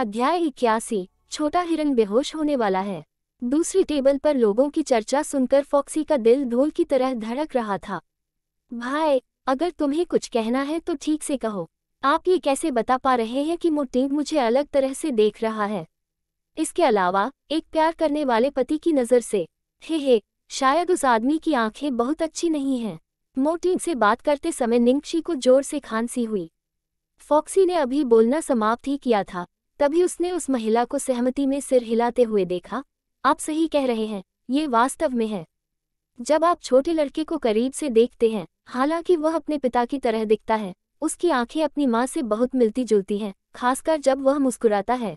अध्याय इक्यासी छोटा हिरन बेहोश होने वाला है दूसरी टेबल पर लोगों की चर्चा सुनकर फॉक्सी का दिल धूल की तरह धड़क रहा था भाई अगर तुम्हें कुछ कहना है तो ठीक से कहो आप ये कैसे बता पा रहे हैं कि मोटिंग मुझे अलग तरह से देख रहा है इसके अलावा एक प्यार करने वाले पति की नज़र से हे हे शायद उस आदमी की आंखें बहुत अच्छी नहीं हैं मोटिंग से बात करते समय निंगशी को जोर से खांसी हुई फॉक्सी ने अभी बोलना समाप्त ही किया था तभी उसने उस महिला को सहमति में सिर हिलाते हुए देखा आप सही कह रहे हैं ये वास्तव में है जब आप छोटे लड़के को करीब से देखते हैं हालांकि वह अपने पिता की तरह दिखता है उसकी आंखें अपनी माँ से बहुत मिलती जुलती हैं खासकर जब वह मुस्कुराता है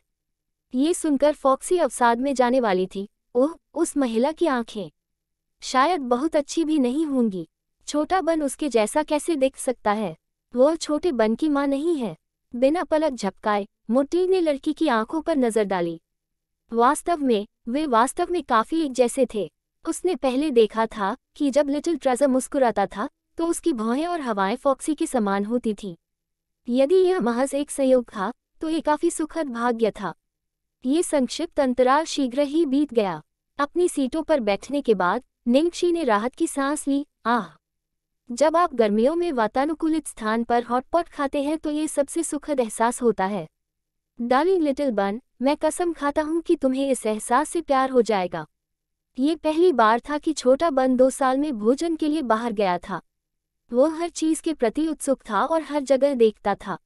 ये सुनकर फॉक्सी अवसाद में जाने वाली थी ओह उस महिला की आंखें शायद बहुत अच्छी भी नहीं होंगी छोटा बन उसके जैसा कैसे दिख सकता है वह छोटे बन की माँ नहीं है बिना पलक झपकाए मुर्ती ने लड़की की आंखों पर नजर डाली वास्तव में वे वास्तव में काफी एक जैसे थे उसने पहले देखा था कि जब लिटिल ट्रेजर मुस्कुराता था तो उसकी भौहें और हवाएं फॉक्सी के समान होती थीं यदि यह महज एक संयोग था तो ये काफी सुखद भाग्य था ये संक्षिप्त अंतराल शीघ्र ही बीत गया अपनी सीटों पर बैठने के बाद निंगशी ने राहत की सांस ली आह जब आप गर्मियों में वातानुकूलित स्थान पर हॉटपॉट खाते हैं तो ये सबसे सुखद एहसास होता है डार्लिंग लिटिल बन मैं कसम खाता हूँ कि तुम्हें इस एहसास से प्यार हो जाएगा ये पहली बार था कि छोटा बन दो साल में भोजन के लिए बाहर गया था वो हर चीज़ के प्रति उत्सुक था और हर जगह देखता था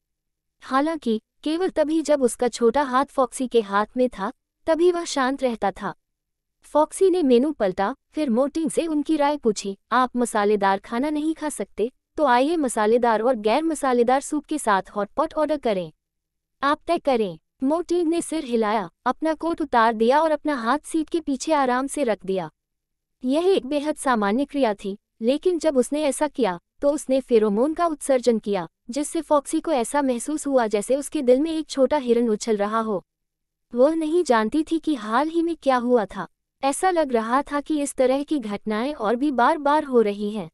हालांकि केवल तभी जब उसका छोटा हाथ फॉक्सी के हाथ में था तभी वह शांत रहता था फॉक्सी ने मेनू पलटा फिर मोटिंग से उनकी राय पूछी आप मसालेदार खाना नहीं खा सकते तो आइए मसालेदार और गैर मसालेदार सूप के साथ हॉटपॉट ऑर्डर करें आप तय करें मोटिंग ने सिर हिलाया अपना कोट उतार दिया और अपना हाथ सीट के पीछे आराम से रख दिया यह एक बेहद सामान्य क्रिया थी लेकिन जब उसने ऐसा किया तो उसने फेरोमोन का उत्सर्जन किया जिससे फॉक्सी को ऐसा महसूस हुआ जैसे उसके दिल में एक छोटा हिरन उछल रहा हो वह नहीं जानती थी कि हाल ही में क्या हुआ था ऐसा लग रहा था कि इस तरह की घटनाएं और भी बार बार हो रही हैं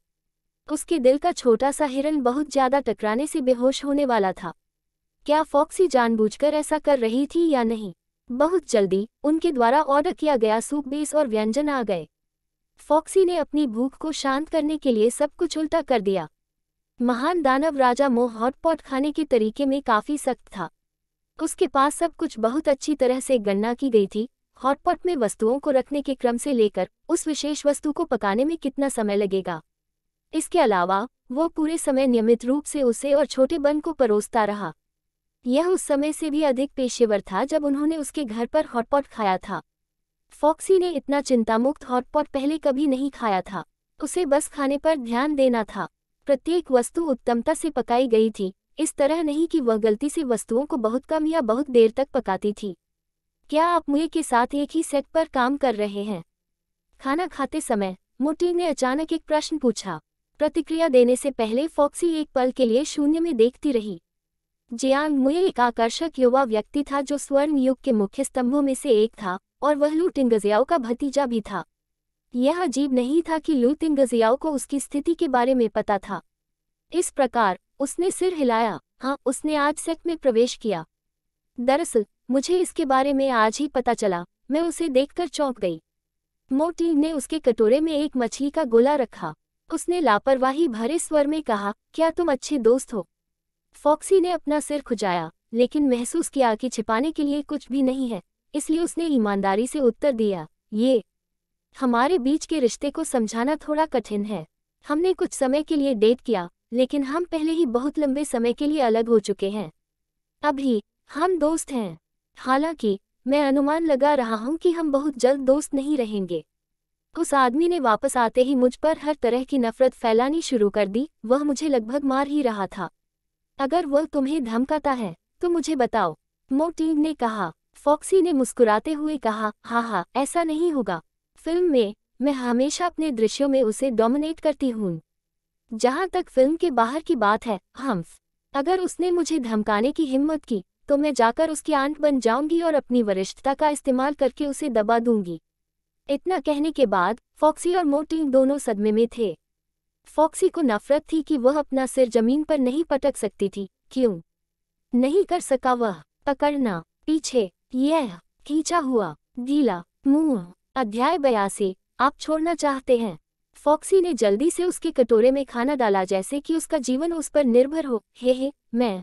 उसके दिल का छोटा सा हिरन बहुत ज्यादा टकराने से बेहोश होने वाला था क्या फॉक्सी जानबूझकर ऐसा कर रही थी या नहीं बहुत जल्दी उनके द्वारा ऑर्डर किया गया सूप बेस और व्यंजन आ गए फॉक्सी ने अपनी भूख को शांत करने के लिए सब कुछ उल्टा कर दिया महान दानव राजा मोह हॉटपॉट खाने के तरीके में काफी सख्त था उसके पास सब कुछ बहुत अच्छी तरह से गणना की गई थी हॉटपॉट में वस्तुओं को रखने के क्रम से लेकर उस विशेष वस्तु को पकाने में कितना समय लगेगा इसके अलावा वो पूरे समय नियमित रूप से उसे और छोटे बन को परोसता रहा यह उस समय से भी अधिक पेशेवर था जब उन्होंने उसके घर पर हॉटपॉट खाया था फॉक्सी ने इतना चिंतामुक्त हॉटपॉट पहले कभी नहीं खाया था उसे बस खाने पर ध्यान देना था प्रत्येक वस्तु उत्तमता से पकाई गई थी इस तरह नहीं कि वह गलती से वस्तुओं को बहुत कम या बहुत देर तक पकाती थी क्या आप मुए के साथ एक ही सेट पर काम कर रहे हैं खाना खाते समय मुटी ने अचानक एक प्रश्न पूछा प्रतिक्रिया देने से पहले फॉक्सी एक पल के लिए शून्य में देखती रही जियांग मुए एक आकर्षक युवा व्यक्ति था जो स्वर्ण युग के मुख्य स्तंभों में से एक था और वह लू का भतीजा भी था यह अजीब नहीं था कि लू को उसकी स्थिति के बारे में पता था इस प्रकार उसने सिर हिलाया हाँ उसने आज सेट में प्रवेश किया दरअसल मुझे इसके बारे में आज ही पता चला मैं उसे देखकर चौंक गई मोटी ने उसके कटोरे में एक मछली का गोला रखा उसने लापरवाही भरे स्वर में कहा क्या तुम अच्छे दोस्त हो फॉक्सी ने अपना सिर खुजाया लेकिन महसूस किया कि छिपाने के लिए कुछ भी नहीं है इसलिए उसने ईमानदारी से उत्तर दिया ये हमारे बीच के रिश्ते को समझाना थोड़ा कठिन है हमने कुछ समय के लिए डेट किया लेकिन हम पहले ही बहुत लंबे समय के लिए अलग हो चुके हैं अभी हम दोस्त हैं हालांकि मैं अनुमान लगा रहा हूं कि हम बहुत जल्द दोस्त नहीं रहेंगे उस आदमी ने वापस आते ही मुझ पर हर तरह की नफरत फैलानी शुरू कर दी वह मुझे लगभग मार ही रहा था अगर वह तुम्हें धमकाता है तो मुझे बताओ मोटीन ने कहा फॉक्सी ने मुस्कुराते हुए कहा हाँ हाँ ऐसा नहीं होगा फिल्म में मैं हमेशा अपने दृश्यों में उसे डोमिनेट करती हूँ जहाँ तक फिल्म के बाहर की बात है हम्फ अगर उसने मुझे धमकाने की हिम्मत की तो मैं जाकर उसकी आंट बन जाऊंगी और अपनी वरिष्ठता का इस्तेमाल करके उसे दबा दूंगी इतना कहने के बाद फॉक्सी और मोटिंग दोनों सदमे में थे फॉक्सी को नफरत थी कि वह अपना सिर जमीन पर नहीं पटक सकती थी क्यों नहीं कर सका वह पकड़ना पीछे यह खींचा हुआ गीला मुंह अध्याय बयासी आप छोड़ना चाहते हैं फॉक्सी ने जल्दी से उसके कटोरे में खाना डाला जैसे कि उसका जीवन उस पर निर्भर हो हे हे मैं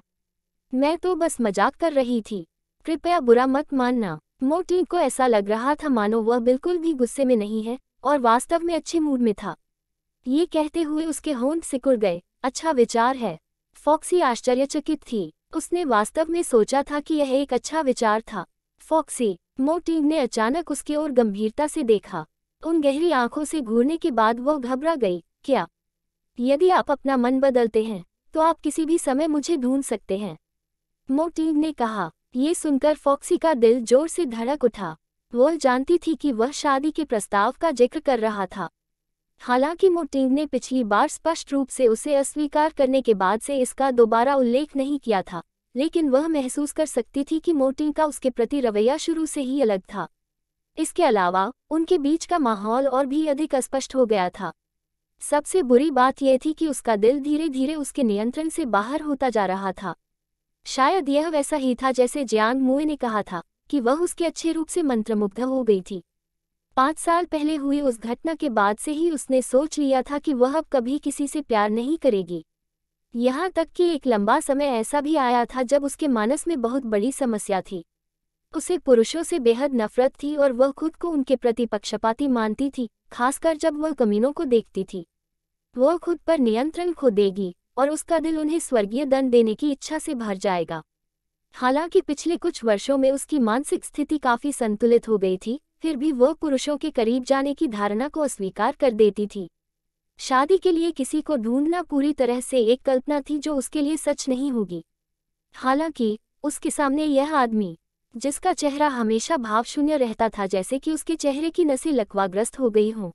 मैं तो बस मजाक कर रही थी कृपया बुरा मत मानना मोटी को ऐसा लग रहा था मानो वह बिल्कुल भी गुस्से में नहीं है और वास्तव में अच्छे मूड में था ये कहते हुए उसके होंठ सिकुड़ गए अच्छा विचार है फॉक्सी आश्चर्यचकित थी उसने वास्तव में सोचा था कि यह एक अच्छा विचार था फॉक्सी मोटिंग ने अचानक उसकी ओर गंभीरता से देखा उन गहरी आंखों से घूरने के बाद वह घबरा गई क्या यदि आप अपना मन बदलते हैं तो आप किसी भी समय मुझे ढूंढ सकते हैं मोटीव ने कहा ये सुनकर फॉक्सी का दिल जोर से धड़क उठा वह जानती थी कि वह शादी के प्रस्ताव का जिक्र कर रहा था हालांकि मोटीव ने पिछली बार स्पष्ट रूप से उसे अस्वीकार करने के बाद से इसका दोबारा उल्लेख नहीं किया था लेकिन वह महसूस कर सकती थी कि मोटीव का उसके प्रति रवैया शुरू से ही अलग था इसके अलावा उनके बीच का माहौल और भी अधिक अस्पष्ट हो गया था सबसे बुरी बात यह थी कि उसका दिल धीरे धीरे उसके नियंत्रण से बाहर होता जा रहा था शायद यह वैसा ही था जैसे जियांग मुए ने कहा था कि वह उसके अच्छे रूप से मंत्रमुग्ध हो गई थी पांच साल पहले हुई उस घटना के बाद से ही उसने सोच लिया था कि वह अब कभी किसी से प्यार नहीं करेगी यहां तक कि एक लंबा समय ऐसा भी आया था जब उसके मानस में बहुत बड़ी समस्या थी उसे पुरुषों से बेहद नफरत थी और वह खुद को उनके प्रति पक्षपाती मानती थी खासकर जब वह कमीनों को देखती थी वह खुद पर नियंत्रण खो देगी और उसका दिल उन्हें स्वर्गीय दंड देने की इच्छा से भर जाएगा हालांकि पिछले कुछ वर्षों में उसकी मानसिक स्थिति काफ़ी संतुलित हो गई थी फिर भी वह पुरुषों के करीब जाने की धारणा को अस्वीकार कर देती थी शादी के लिए किसी को ढूंढना पूरी तरह से एक कल्पना थी जो उसके लिए सच नहीं होगी हालांकि उसके सामने यह आदमी जिसका चेहरा हमेशा भावशून्य रहता था जैसे कि उसके चेहरे की नसें लकवाग्रस्त हो गई हों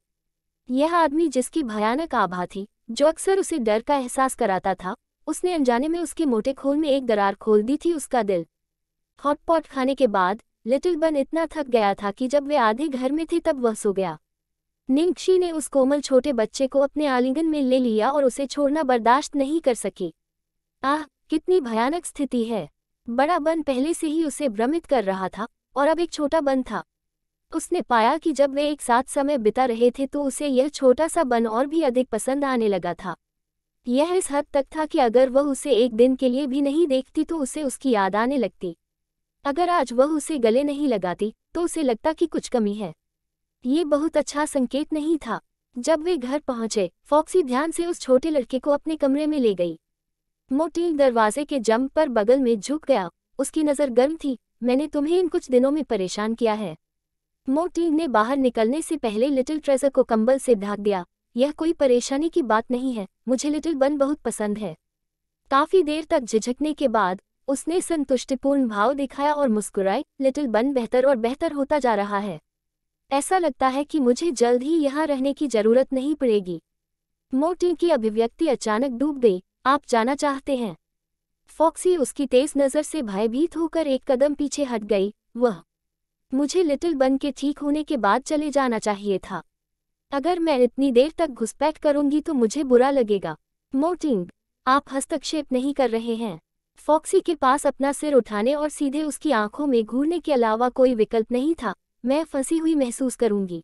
यह आदमी जिसकी भयानक आभा थी जो अक्सर उसे डर का एहसास कराता था उसने अनजाने में उसके मोटे खोल में एक दरार खोल दी थी उसका दिल हॉटपॉट खाने के बाद लिटिल बन इतना थक गया था कि जब वे आधे घर में थे तब वह सो गया निंगशी ने उस कोमल छोटे बच्चे को अपने आलिंगन में ले लिया और उसे छोड़ना बर्दाश्त नहीं कर सकी आह कितनी भयानक स्थिति है बड़ा बन पहले से ही उसे भ्रमित कर रहा था और अब एक छोटा बन था उसने पाया कि जब वे एक साथ समय बिता रहे थे तो उसे यह छोटा सा बन और भी अधिक पसंद आने लगा था यह इस हद तक था कि अगर वह उसे एक दिन के लिए भी नहीं देखती तो उसे उसकी याद आने लगती अगर आज वह उसे गले नहीं लगाती तो उसे लगता कि कुछ कमी है ये बहुत अच्छा संकेत नहीं था जब वे घर पहुंचे फॉक्सी ध्यान से उस छोटे लड़के को अपने कमरे में ले गई मोटी दरवाजे के जंप पर बगल में झुक गया उसकी नज़र गर्म थी मैंने तुम्हें इन कुछ दिनों में परेशान किया है मोटी ने बाहर निकलने से पहले लिटिल ट्रेजर को कंबल से ढाक दिया यह कोई परेशानी की बात नहीं है मुझे लिटिल बन बहुत पसंद है काफी देर तक झिझकने के बाद उसने संतुष्टिपूर्ण भाव दिखाया और मुस्कुराए लिटिल बन बेहतर और बेहतर होता जा रहा है ऐसा लगता है कि मुझे जल्द ही यहाँ रहने की जरूरत नहीं पड़ेगी मोटी की अभिव्यक्ति अचानक डूब गई आप जाना चाहते हैं फॉक्सी उसकी तेज नज़र से भयभीत होकर एक कदम पीछे हट गई वह मुझे लिटिल बन के ठीक होने के बाद चले जाना चाहिए था अगर मैं इतनी देर तक घुसपैठ करूंगी तो मुझे बुरा लगेगा मोटिंग आप हस्तक्षेप नहीं कर रहे हैं फॉक्सी के पास अपना सिर उठाने और सीधे उसकी आंखों में घूरने के अलावा कोई विकल्प नहीं था मैं फंसी हुई महसूस करूंगी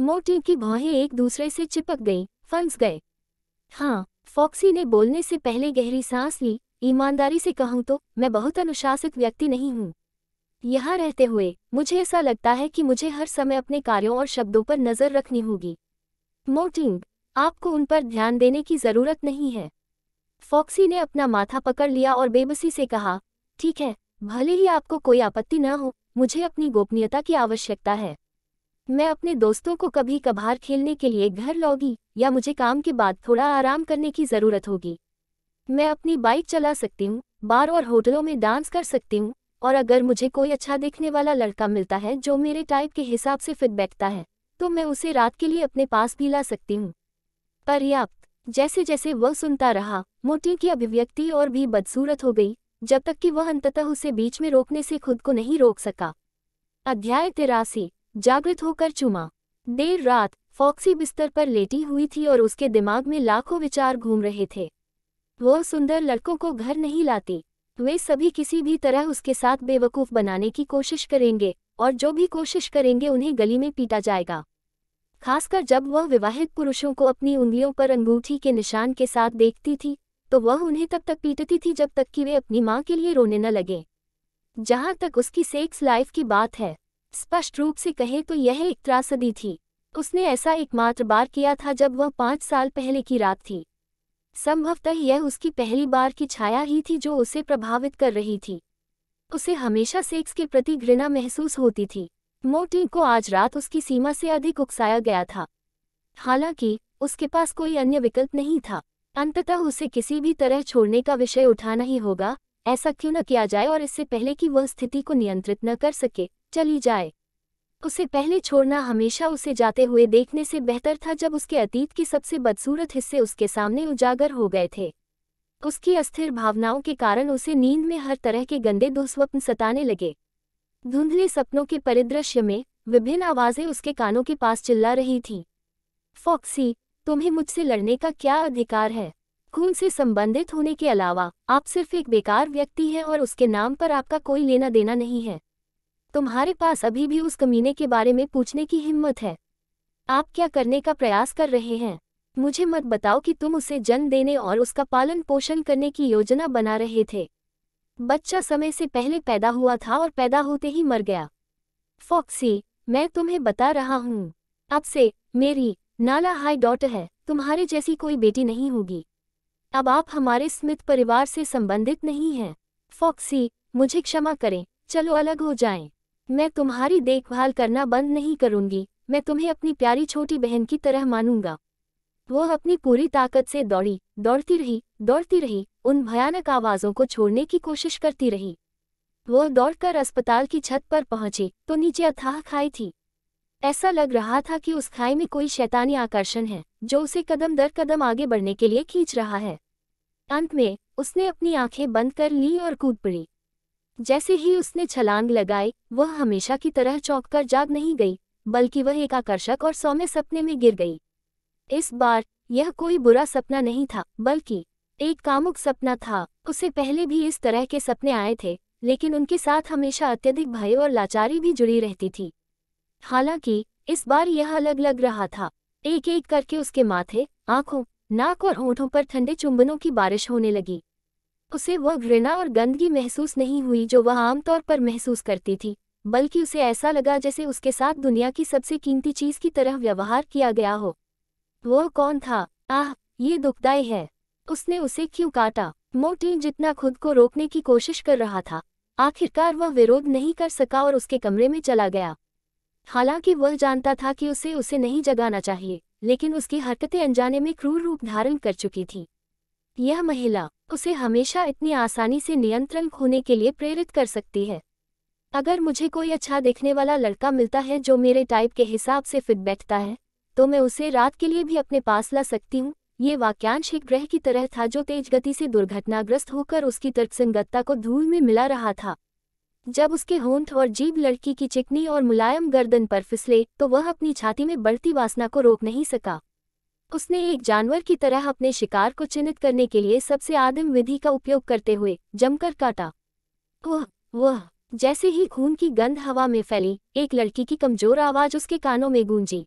मोटिंग की भौहें एक दूसरे से चिपक गईं फंस गए हाँ फॉक्सी ने बोलने से पहले गहरी सांस ली ईमानदारी से कहूँ तो मैं बहुत अनुशासित व्यक्ति नहीं हूँ यहाँ रहते हुए मुझे ऐसा लगता है कि मुझे हर समय अपने कार्यों और शब्दों पर नज़र रखनी होगी मोटिंग आपको उन पर ध्यान देने की ज़रूरत नहीं है फॉक्सी ने अपना माथा पकड़ लिया और बेबसी से कहा ठीक है भले ही आपको कोई आपत्ति न हो मुझे अपनी गोपनीयता की आवश्यकता है मैं अपने दोस्तों को कभी कभार खेलने के लिए घर लौगी या मुझे काम के बाद थोड़ा आराम करने की ज़रूरत होगी मैं अपनी बाइक चला सकती हूँ बार और होटलों में डांस कर सकती हूँ और अगर मुझे कोई अच्छा दिखने वाला लड़का मिलता है जो मेरे टाइप के हिसाब से फिट बैठता है तो मैं उसे रात के लिए अपने पास भी ला सकती हूँ पर्याप्त जैसे जैसे वह सुनता रहा मोटी की अभिव्यक्ति और भी बदसूरत हो गई जब तक कि वह अंततः उसे बीच में रोकने से खुद को नहीं रोक सका अध्याय तिरासी जागृत होकर चुमा देर रात फॉक्सी बिस्तर पर लेटी हुई थी और उसके दिमाग में लाखों विचार घूम रहे थे वह सुंदर लड़कों को घर नहीं लाती वे सभी किसी भी तरह उसके साथ बेवकूफ़ बनाने की कोशिश करेंगे और जो भी कोशिश करेंगे उन्हें गली में पीटा जाएगा खासकर जब वह विवाहित पुरुषों को अपनी उंगलियों पर अंगूठी के निशान के साथ देखती थी तो वह उन्हें तब तक पीटती थी जब तक कि वे अपनी माँ के लिए रोने न लगे जहाँ तक उसकी सेक्स लाइफ की बात है स्पष्ट रूप से कहे तो यह एक त्रासदी थी उसने ऐसा एकमात्र बार किया था जब वह पाँच साल पहले की रात थी संभवतः यह उसकी पहली बार की छाया ही थी जो उसे प्रभावित कर रही थी उसे हमेशा सेक्स के प्रति घृणा महसूस होती थी मोटी को आज रात उसकी सीमा से अधिक उकसाया गया था हालांकि उसके पास कोई अन्य विकल्प नहीं था अंततः उसे किसी भी तरह छोड़ने का विषय उठाना ही होगा ऐसा क्यों न किया जाए और इससे पहले कि वह स्थिति को नियंत्रित न कर सके चली जाए उसे पहले छोड़ना हमेशा उसे जाते हुए देखने से बेहतर था जब उसके अतीत के सबसे बदसूरत हिस्से उसके सामने उजागर हो गए थे उसकी अस्थिर भावनाओं के कारण उसे नींद में हर तरह के गंदे दुस्वप्न सताने लगे धुंधले सपनों के परिदृश्य में विभिन्न आवाज़ें उसके कानों के पास चिल्ला रही थीं फॉक्सी तुम्हें मुझसे लड़ने का क्या अधिकार है खून से संबंधित होने के अलावा आप सिर्फ एक बेकार व्यक्ति हैं और उसके नाम पर आपका कोई लेना देना नहीं है तुम्हारे पास अभी भी उस कमीने के बारे में पूछने की हिम्मत है आप क्या करने का प्रयास कर रहे हैं मुझे मत बताओ कि तुम उसे जन्म देने और उसका पालन पोषण करने की योजना बना रहे थे बच्चा समय से पहले पैदा हुआ था और पैदा होते ही मर गया फॉक्सी मैं तुम्हें बता रहा हूँ अब से मेरी नाला हाई डॉट है तुम्हारे जैसी कोई बेटी नहीं होगी अब आप हमारे स्मित परिवार से संबंधित नहीं हैं फॉक्सी मुझे क्षमा करें चलो अलग हो जाएं। मैं तुम्हारी देखभाल करना बंद नहीं करूंगी मैं तुम्हें अपनी प्यारी छोटी बहन की तरह मानूंगा वह अपनी पूरी ताकत से दौड़ी दौड़ती रही दौड़ती रही उन भयानक आवाज़ों को छोड़ने की कोशिश करती रही वह दौड़कर अस्पताल की छत पर पहुंची तो नीचे अथाह खाई थी ऐसा लग रहा था कि उस खाई में कोई शैतानी आकर्षण है जो उसे कदम दर कदम आगे बढ़ने के लिए खींच रहा है अंत में उसने अपनी आंखें बंद कर ली और कूद पड़ी जैसे ही उसने छलांग लगाई वह हमेशा की तरह चौंक कर जाग नहीं गई बल्कि वह एक आकर्षक और सौम्य सपने में गिर गई इस बार यह कोई बुरा सपना नहीं था बल्कि एक कामुक सपना था उसे पहले भी इस तरह के सपने आए थे लेकिन उनके साथ हमेशा अत्यधिक भय और लाचारी भी जुड़ी रहती थी हालांकि इस बार यह अलग लग रहा था एक एक करके उसके माथे आंखों नाक और ओठों पर ठंडे चुंबनों की बारिश होने लगी उसे वह घृणा और गंदगी महसूस नहीं हुई जो वह आमतौर पर महसूस करती थी बल्कि उसे ऐसा लगा जैसे उसके साथ दुनिया की सबसे कीमती चीज की तरह व्यवहार किया गया हो वह कौन था आह ये दुखदायी है उसने उसे क्यों काटा मोटी जितना खुद को रोकने की कोशिश कर रहा था आखिरकार वह विरोध नहीं कर सका और उसके कमरे में चला गया हालांकि वह जानता था कि उसे उसे नहीं जगाना चाहिए लेकिन उसकी हरकतें अनजाने में क्रूर रूप धारण कर चुकी थी यह महिला उसे हमेशा इतनी आसानी से नियंत्रण खोने के लिए प्रेरित कर सकती है अगर मुझे कोई अच्छा देखने वाला लड़का मिलता है जो मेरे टाइप के हिसाब से फिट बैठता है तो मैं उसे रात के लिए भी अपने पास ला सकती हूँ ये वाक्यांश एक ग्रह की तरह था जो तेज गति से दुर्घटनाग्रस्त होकर उसकी तर्कसंगतता को धूल में मिला रहा था जब उसके होंठ और जीभ लड़की की चिकनी और मुलायम गर्दन पर फिसले तो वह अपनी छाती में बढ़ती वासना को रोक नहीं सका उसने एक जानवर की तरह अपने शिकार को चिन्हित करने के लिए सबसे आदिम विधि का उपयोग करते हुए जमकर काटा वह वह जैसे ही खून की गंध हवा में फैली एक लड़की की कमजोर आवाज उसके कानों में गूंजी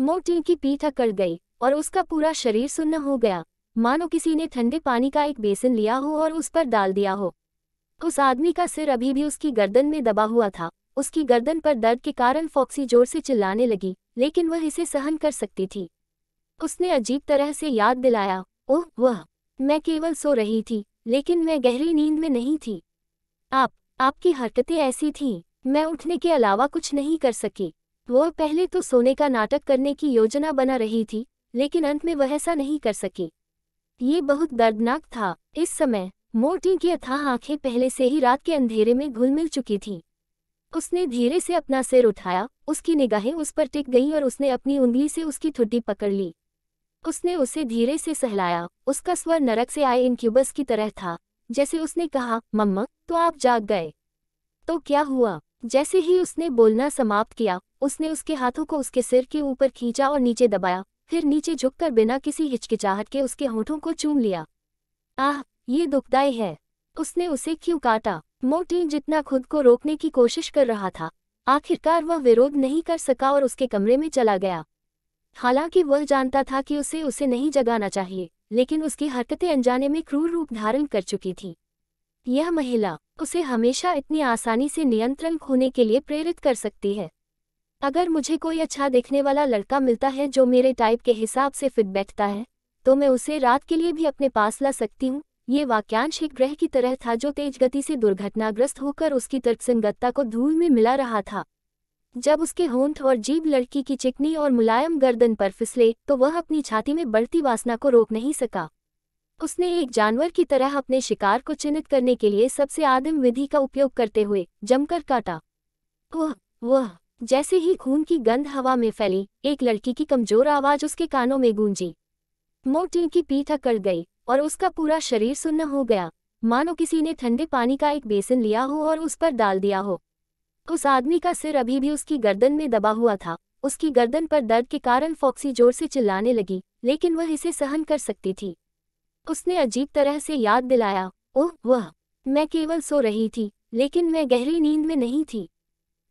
मोटी की पीठ अकड़ गई और उसका पूरा शरीर सुन्न हो गया मानो किसी ने ठंडे पानी का एक बेसिन लिया हो और उस पर डाल दिया हो उस आदमी का सिर अभी भी उसकी गर्दन में दबा हुआ था उसकी गर्दन पर दर्द के कारण फॉक्सी जोर से चिल्लाने लगी लेकिन वह इसे सहन कर सकती थी उसने अजीब तरह से याद दिलाया ओह वह मैं केवल सो रही थी लेकिन मैं गहरी नींद में नहीं थी आप आपकी हरकतें ऐसी थीं मैं उठने के अलावा कुछ नहीं कर सकी वह पहले तो सोने का नाटक करने की योजना बना रही थी लेकिन अंत में वह ऐसा नहीं कर सकी ये बहुत दर्दनाक था इस समय मोटी की अथाह आंखें पहले से ही रात के अंधेरे में घुल मिल चुकी थीं उसने धीरे से अपना सिर उठाया उसकी निगाहें उस पर टिक गईं और उसने अपनी उंगली से उसकी ठुड्डी पकड़ ली उसने उसे धीरे से सहलाया उसका स्वर नरक से आए इनक्यूबस की तरह था जैसे उसने कहा मम्मा तो आप जाग गए तो क्या हुआ जैसे ही उसने बोलना समाप्त किया उसने उसके हाथों को उसके सिर के ऊपर खींचा और नीचे दबाया फिर नीचे झुककर बिना किसी हिचकिचाहट के उसके होठों को चूम लिया आह ये दुखदायी है उसने उसे क्यों काटा मोटी जितना खुद को रोकने की कोशिश कर रहा था आखिरकार वह विरोध नहीं कर सका और उसके कमरे में चला गया हालांकि वह जानता था कि उसे उसे नहीं जगाना चाहिए लेकिन उसकी हरकतें अनजाने में क्रूर रूप धारण कर चुकी थीं यह महिला उसे हमेशा इतनी आसानी से नियंत्रण खोने के लिए प्रेरित कर सकती है अगर मुझे कोई अच्छा देखने वाला लड़का मिलता है जो मेरे टाइप के हिसाब से फिट बैठता है तो मैं उसे रात के लिए भी अपने पास ला सकती हूँ ये वाक्यांश एक ग्रह की तरह था जो तेज गति से दुर्घटनाग्रस्त होकर उसकी तर्कसंगतता को धूल में मिला रहा था जब उसके होंठ और जीभ लड़की की चिकनी और मुलायम गर्दन पर फिसले तो वह अपनी छाती में बढ़ती वासना को रोक नहीं सका उसने एक जानवर की तरह अपने शिकार को चिन्हित करने के लिए सबसे आदिम विधि का उपयोग करते हुए जमकर काटा वह वह जैसे ही खून की गंध हवा में फैली एक लड़की की कमजोर आवाज उसके कानों में गूंजी मोटिन की पीठ अकड़ गई और उसका पूरा शरीर सुन्न हो गया मानो किसी ने ठंडे पानी का एक बेसिन लिया हो और उस पर डाल दिया हो उस आदमी का सिर अभी भी उसकी गर्दन में दबा हुआ था उसकी गर्दन पर दर्द के कारण फॉक्सी जोर से चिल्लाने लगी लेकिन वह इसे सहन कर सकती थी उसने अजीब तरह से याद दिलाया ओह वह मैं केवल सो रही थी लेकिन मैं गहरी नींद में नहीं थी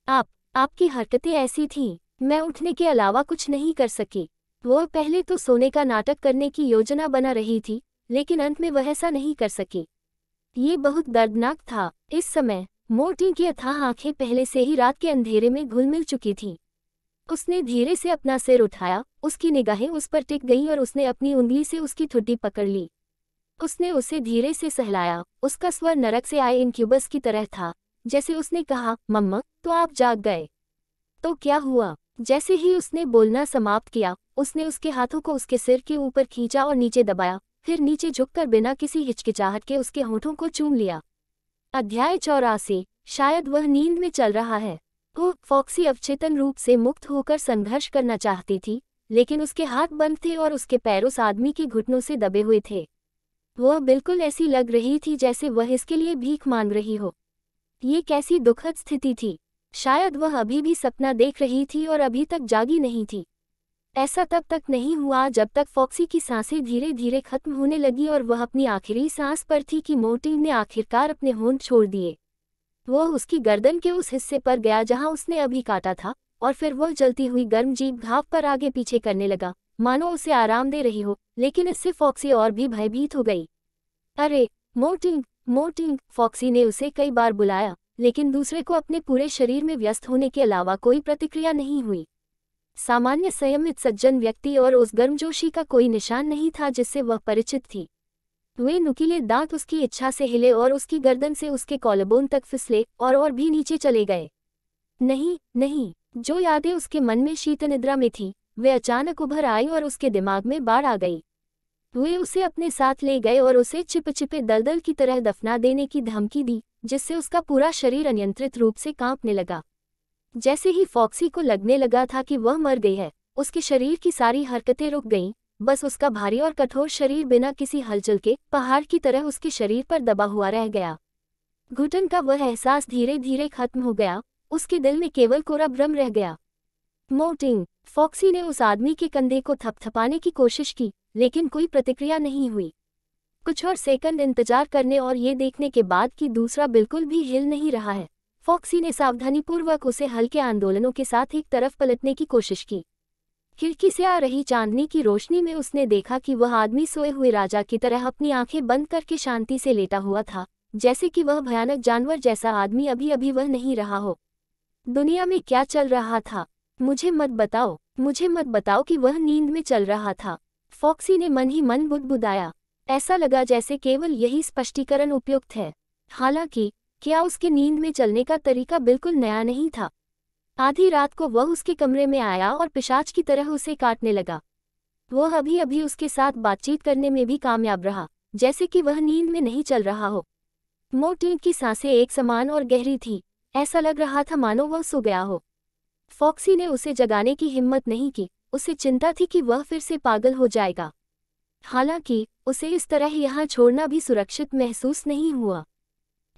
आप आपकी हरकतें ऐसी थीं मैं उठने के अलावा कुछ नहीं कर सकी वह पहले तो सोने का नाटक करने की योजना बना रही थी लेकिन अंत में वह ऐसा नहीं कर सकी ये बहुत दर्दनाक था इस समय मोटी की अथाह आंखें पहले से ही रात के अंधेरे में घुल मिल चुकी थीं उसने धीरे से अपना सिर उठाया उसकी निगाहें उस पर टिक गईं और उसने अपनी उंगली से उसकी थुड्डी पकड़ ली उसने उसे धीरे से सहलाया उसका स्वर नरक से आए इनक्यूबस की तरह था जैसे उसने कहा मम्मा तो आप जाग गए तो क्या हुआ जैसे ही उसने बोलना समाप्त किया उसने उसके हाथों को उसके सिर के ऊपर खींचा और नीचे दबाया फिर नीचे झुककर बिना किसी हिचकिचाहट के उसके होठों को चूम लिया अध्याय चौरासी शायद वह नींद में चल रहा है तो फॉक्सी अवचेतन रूप से मुक्त होकर संघर्ष करना चाहती थी लेकिन उसके हाथ बंद थे और उसके पैर उस आदमी के घुटनों से दबे हुए थे वह बिल्कुल ऐसी लग रही थी जैसे वह इसके लिए भीख मांग रही हो ये कैसी दुखद स्थिति थी शायद वह अभी भी सपना देख रही थी और अभी तक जागी नहीं थी ऐसा तब तक नहीं हुआ जब तक फॉक्सी की सांसें धीरे धीरे खत्म होने लगी और वह अपनी आखिरी सांस पर थी कि मोर्टिन ने आखिरकार अपने होंठ छोड़ दिए वह उसकी गर्दन के उस हिस्से पर गया जहां उसने अभी काटा था और फिर वह जलती हुई गर्म जीप घाव पर आगे पीछे करने लगा मानो उसे आराम दे रही हो लेकिन इससे फॉक्सी और भी भयभीत हो गई अरे मोर्टिंग मोर्टिंग फॉक्सी ने उसे कई बार बुलाया लेकिन दूसरे को अपने पूरे शरीर में व्यस्त होने के अलावा कोई प्रतिक्रिया नहीं हुई सामान्य संयमित सज्जन व्यक्ति और उस गर्मजोशी का कोई निशान नहीं था जिससे वह परिचित थी वे नुकीले दांत उसकी इच्छा से हिले और उसकी गर्दन से उसके कॉलबोन तक फिसले और और भी नीचे चले गए नहीं नहीं जो यादें उसके मन में शीत निद्रा में थीं वे अचानक उभर आई और उसके दिमाग में बाढ़ आ गई वे उसे अपने साथ ले गए और उसे चिपचिपे दलदल की तरह दफना देने की धमकी दी जिससे उसका पूरा शरीर अनियंत्रित रूप से कांपने लगा जैसे ही फॉक्सी को लगने लगा था कि वह मर गई है उसके शरीर की सारी हरकतें रुक गईं बस उसका भारी और कठोर शरीर बिना किसी हलचल के पहाड़ की तरह उसके शरीर पर दबा हुआ रह गया घुटन का वह एहसास धीरे धीरे खत्म हो गया उसके दिल में केवल कोरा भ्रम रह गया मोटिंग फॉक्सी ने उस आदमी के कंधे को थपथपाने की कोशिश की लेकिन कोई प्रतिक्रिया नहीं हुई कुछ और सेकंड इंतजार करने और ये देखने के बाद कि दूसरा बिल्कुल भी हिल नहीं रहा है फॉक्सी ने सावधानीपूर्वक उसे हल्के आंदोलनों के साथ एक तरफ पलटने की कोशिश की खिड़की से आ रही चांदनी की रोशनी में उसने देखा कि वह आदमी सोए हुए राजा की तरह अपनी आंखें बंद करके शांति से लेटा हुआ था जैसे कि वह भयानक जानवर जैसा आदमी अभी अभी वह नहीं रहा हो दुनिया में क्या चल रहा था मुझे मत बताओ मुझे मत बताओ कि वह नींद में चल रहा था फॉक्सी ने मन ही मन बुदबुदाया ऐसा लगा जैसे केवल यही स्पष्टीकरण उपयुक्त है हालांकि क्या उसके नींद में चलने का तरीका बिल्कुल नया नहीं था आधी रात को वह उसके कमरे में आया और पिशाच की तरह उसे काटने लगा वह अभी अभी उसके साथ बातचीत करने में भी कामयाब रहा जैसे कि वह नींद में नहीं चल रहा हो मोटी की सांसें एक समान और गहरी थी ऐसा लग रहा था मानो वह सो गया हो फॉक्सी ने उसे जगाने की हिम्मत नहीं की उसे चिंता थी कि वह फिर से पागल हो जाएगा हालांकि उसे इस तरह यहां छोड़ना भी सुरक्षित महसूस नहीं हुआ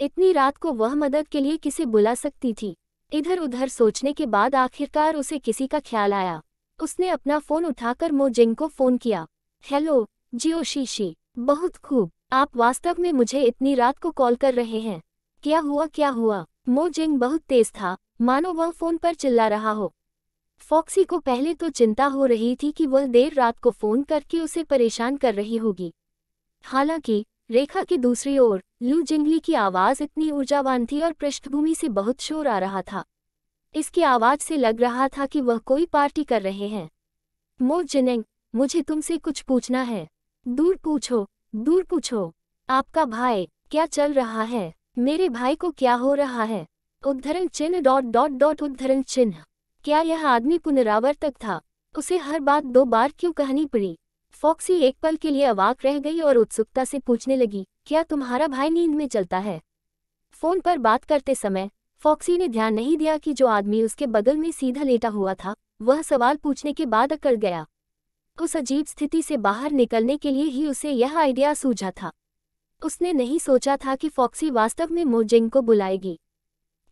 इतनी रात को वह मदद के लिए किसे बुला सकती थी इधर उधर सोचने के बाद आखिरकार उसे किसी का ख्याल आया उसने अपना फोन उठाकर मोजिंग को फोन किया हेलो जियो शीशी बहुत खूब आप वास्तव में मुझे इतनी रात को कॉल कर रहे हैं क्या हुआ क्या हुआ मोजिंग बहुत तेज था मानो वह फोन पर चिल्ला रहा हो फॉक्सी को पहले तो चिंता हो रही थी कि वह देर रात को फोन करके उसे परेशान कर रही होगी हालांकि रेखा की दूसरी ओर लू जिंगली की आवाज़ इतनी ऊर्जावान थी और पृष्ठभूमि से बहुत शोर आ रहा था इसकी आवाज़ से लग रहा था कि वह कोई पार्टी कर रहे हैं मो जिनेंग मुझे तुमसे कुछ पूछना है दूर पूछो दूर पूछो आपका भाई क्या चल रहा है मेरे भाई को क्या हो रहा है उद्धरण चिन्ह डॉट डॉट डॉट उद्धरण चिन्ह क्या यह आदमी पुनरावर्तक था उसे हर बात दो बार क्यों कहनी पड़ी फॉक्सी एक पल के लिए अवाक रह गई और उत्सुकता से पूछने लगी क्या तुम्हारा भाई नींद में चलता है फोन पर बात करते समय फॉक्सी ने ध्यान नहीं दिया कि जो आदमी उसके बगल में सीधा लेटा हुआ था वह सवाल पूछने के बाद अकड़ गया उस अजीब स्थिति से बाहर निकलने के लिए ही उसे यह आइडिया सूझा था उसने नहीं सोचा था कि फॉक्सी वास्तव में मोजिंग को बुलाएगी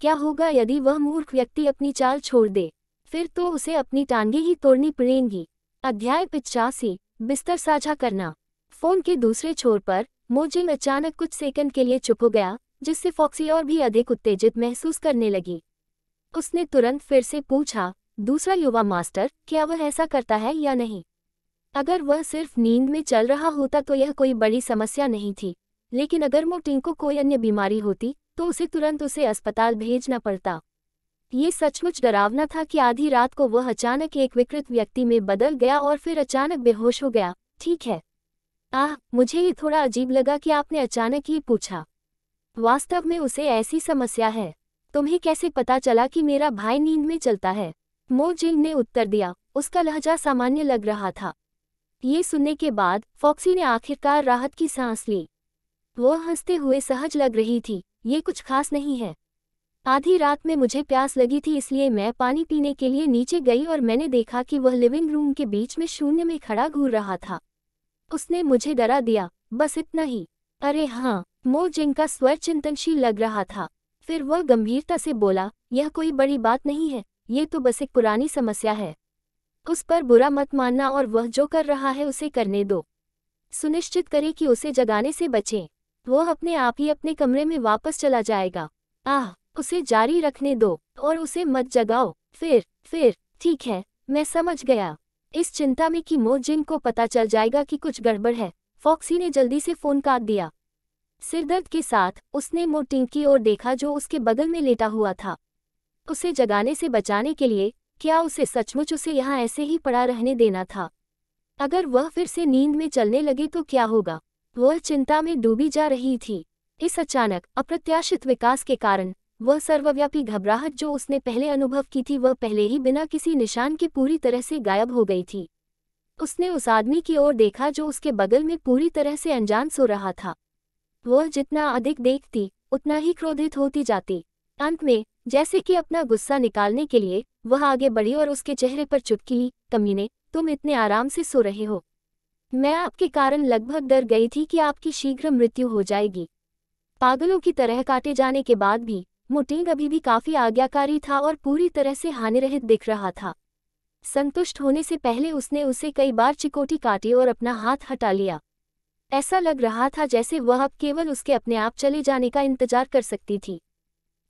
क्या होगा यदि वह मूर्ख व्यक्ति अपनी चाल छोड़ दे फिर तो उसे अपनी टांगे ही तोड़नी पड़ेंगी अध्याय पिचासी बिस्तर साझा करना फोन के दूसरे छोर पर मोजिम अचानक कुछ सेकंड के लिए चुप हो गया जिससे फॉक्सी और भी अधिक उत्तेजित महसूस करने लगी उसने तुरंत फिर से पूछा दूसरा युवा मास्टर क्या वह ऐसा करता है या नहीं अगर वह सिर्फ नींद में चल रहा होता तो यह कोई बड़ी समस्या नहीं थी लेकिन अगर मोटिंग को कोई अन्य बीमारी होती तो उसे तुरंत उसे अस्पताल भेजना पड़ता ये सचमुच डरावना था कि आधी रात को वह अचानक एक विकृत व्यक्ति में बदल गया और फिर अचानक बेहोश हो गया ठीक है आह मुझे ये थोड़ा अजीब लगा कि आपने अचानक ही पूछा वास्तव में उसे ऐसी समस्या है तुम्हें कैसे पता चला कि मेरा भाई नींद में चलता है मोजिंग ने उत्तर दिया उसका लहजा सामान्य लग रहा था ये सुनने के बाद फॉक्सी ने आखिरकार राहत की सांस ली वह हंसते हुए सहज लग रही थी ये कुछ खास नहीं है आधी रात में मुझे प्यास लगी थी इसलिए मैं पानी पीने के लिए नीचे गई और मैंने देखा कि वह लिविंग रूम के बीच में शून्य में खड़ा घूर रहा था उसने मुझे डरा दिया बस इतना ही अरे हाँ मो जिनका स्वर चिंतनशील लग रहा था फिर वह गंभीरता से बोला यह कोई बड़ी बात नहीं है ये तो बस एक पुरानी समस्या है उस पर बुरा मत मानना और वह जो कर रहा है उसे करने दो सुनिश्चित करें कि उसे जगाने से बचें वह अपने आप ही अपने कमरे में वापस चला जाएगा आह उसे जारी रखने दो और उसे मत जगाओ फिर फिर ठीक है मैं समझ गया इस चिंता में कि मो जिन को पता चल जाएगा कि कुछ गड़बड़ है फॉक्सी ने जल्दी से फोन काट दिया सिरदर्द के साथ उसने मोटिंग की ओर देखा जो उसके बगल में लेटा हुआ था उसे जगाने से बचाने के लिए क्या उसे सचमुच उसे यहाँ ऐसे ही पड़ा रहने देना था अगर वह फिर से नींद में चलने लगे तो क्या होगा वह चिंता में डूबी जा रही थी इस अचानक अप्रत्याशित विकास के कारण वह सर्वव्यापी घबराहट जो उसने पहले अनुभव की थी वह पहले ही बिना किसी निशान के पूरी तरह से गायब हो गई थी उसने उस आदमी की ओर देखा जो उसके बगल में पूरी तरह से अनजान सो रहा था वह जितना अधिक देखती उतना ही क्रोधित होती जाती अंत में जैसे कि अपना गुस्सा निकालने के लिए वह आगे बढ़ी और उसके चेहरे पर चुटकी कमीने तुम इतने आराम से सो रहे हो मैं आपके कारण लगभग डर गई थी कि आपकी शीघ्र मृत्यु हो जाएगी पागलों की तरह काटे जाने के बाद भी मोटेंग अभी भी काफी आज्ञाकारी था और पूरी तरह से हानिरहित दिख रहा था संतुष्ट होने से पहले उसने उसे कई बार चिकोटी काटी और अपना हाथ हटा लिया ऐसा लग रहा था जैसे वह अब केवल उसके अपने आप चले जाने का इंतजार कर सकती थी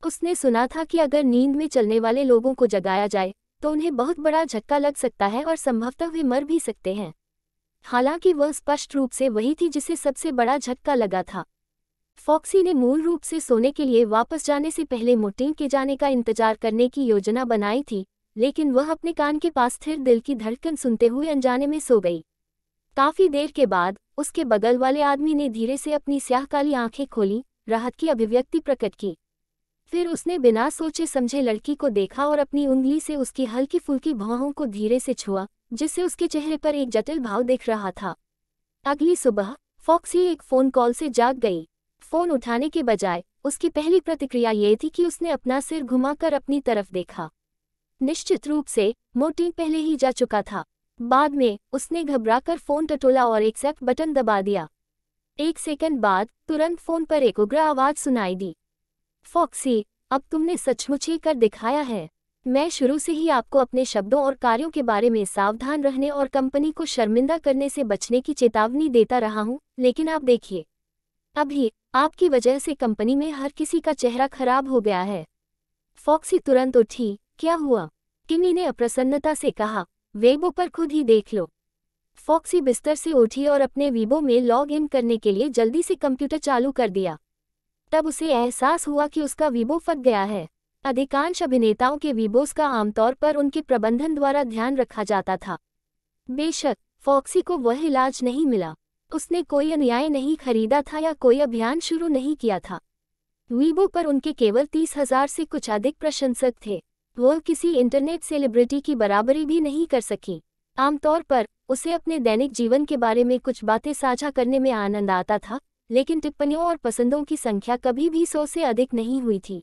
उसने सुना था कि अगर नींद में चलने वाले लोगों को जगाया जाए तो उन्हें बहुत बड़ा झटका लग सकता है और संभवतः वे मर भी सकते हैं हालांकि वह स्पष्ट रूप से वही थी जिसे सबसे बड़ा झटका लगा था फॉक्सी ने मूल रूप से सोने के लिए वापस जाने से पहले मोटिंग के जाने का इंतजार करने की योजना बनाई थी लेकिन वह अपने कान के पास स्थिर दिल की धड़कन सुनते हुए अनजाने में सो गई काफी देर के बाद उसके बगल वाले आदमी ने धीरे से अपनी स्याह काली आंखें खोली राहत की अभिव्यक्ति प्रकट की फिर उसने बिना सोचे समझे लड़की को देखा और अपनी उंगली से उसकी हल्की फुल्की भौहों को धीरे से छुआ जिससे उसके चेहरे पर एक जटिल भाव दिख रहा था अगली सुबह फॉक्सी एक फोन कॉल से जाग गई फोन उठाने के बजाय उसकी पहली प्रतिक्रिया ये थी कि उसने अपना सिर घुमाकर अपनी तरफ देखा निश्चित रूप से मोटी पहले ही जा चुका था बाद में उसने घबराकर फोन टटोला और एक्सेप्ट बटन दबा दिया एक सेकंड बाद तुरंत फोन पर एक उग्र आवाज सुनाई दी फॉक्सी अब तुमने सचमुच ही कर दिखाया है मैं शुरू से ही आपको अपने शब्दों और कार्यों के बारे में सावधान रहने और कंपनी को शर्मिंदा करने से बचने की चेतावनी देता रहा हूँ लेकिन आप देखिए अभी आपकी वजह से कंपनी में हर किसी का चेहरा खराब हो गया है फॉक्सी तुरंत उठी क्या हुआ किमी ने अप्रसन्नता से कहा वेबो पर खुद ही देख लो फॉक्सी बिस्तर से उठी और अपने वीबो में लॉग इन करने के लिए जल्दी से कंप्यूटर चालू कर दिया तब उसे एहसास हुआ कि उसका वीबो फट गया है अधिकांश अभिनेताओं के वीबोस का आमतौर पर उनके प्रबंधन द्वारा ध्यान रखा जाता था बेशक फॉक्सी को वह इलाज नहीं मिला उसने कोई अन्याय नहीं खरीदा था या कोई अभियान शुरू नहीं किया था वीबो पर उनके केवल तीस हजार से कुछ अधिक प्रशंसक थे वो किसी इंटरनेट सेलिब्रिटी की बराबरी भी नहीं कर सकी आमतौर पर उसे अपने दैनिक जीवन के बारे में कुछ बातें साझा करने में आनंद आता था लेकिन टिप्पणियों और पसंदों की संख्या कभी भी सौ से अधिक नहीं हुई थी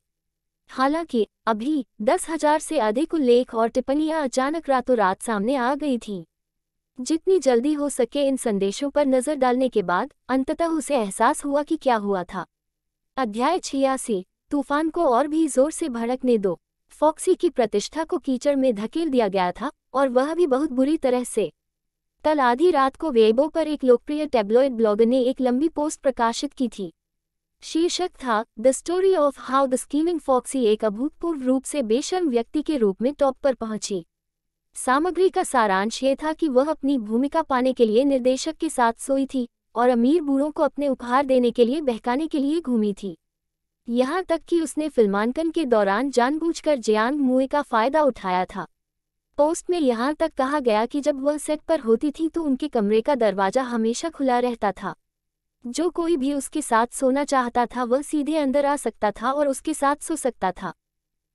हालांकि अभी दस हजार से अधिक उल्लेख और टिप्पणियां अचानक रातों रात सामने आ गई थीं जितनी जल्दी हो सके इन संदेशों पर नजर डालने के बाद अंततः उसे एहसास हुआ कि क्या हुआ था अध्याय छियासी तूफान को और भी जोर से भड़कने दो फॉक्सी की प्रतिष्ठा को कीचड़ में धकेल दिया गया था और वह भी बहुत बुरी तरह से कल आधी रात को वेबो पर एक लोकप्रिय टेब्लॉइड ब्लॉगर ने एक लंबी पोस्ट प्रकाशित की थी शीर्षक था the story of how the scheming foxy एक अभूतपूर्व रूप से बेशर्म व्यक्ति के रूप में टॉप पर पहुंची सामग्री का सारांश यह था कि वह अपनी भूमिका पाने के लिए निर्देशक के साथ सोई थी और अमीर बूढ़ों को अपने उपहार देने के लिए बहकाने के लिए घूमी थी यहाँ तक कि उसने फिल्मांकन के दौरान जानबूझकर जियांग मुए का फायदा उठाया था पोस्ट में यहाँ तक कहा गया कि जब वह सेट पर होती थी तो उनके कमरे का दरवाजा हमेशा खुला रहता था जो कोई भी उसके साथ सोना चाहता था वह सीधे अंदर आ सकता था और उसके साथ सो सकता था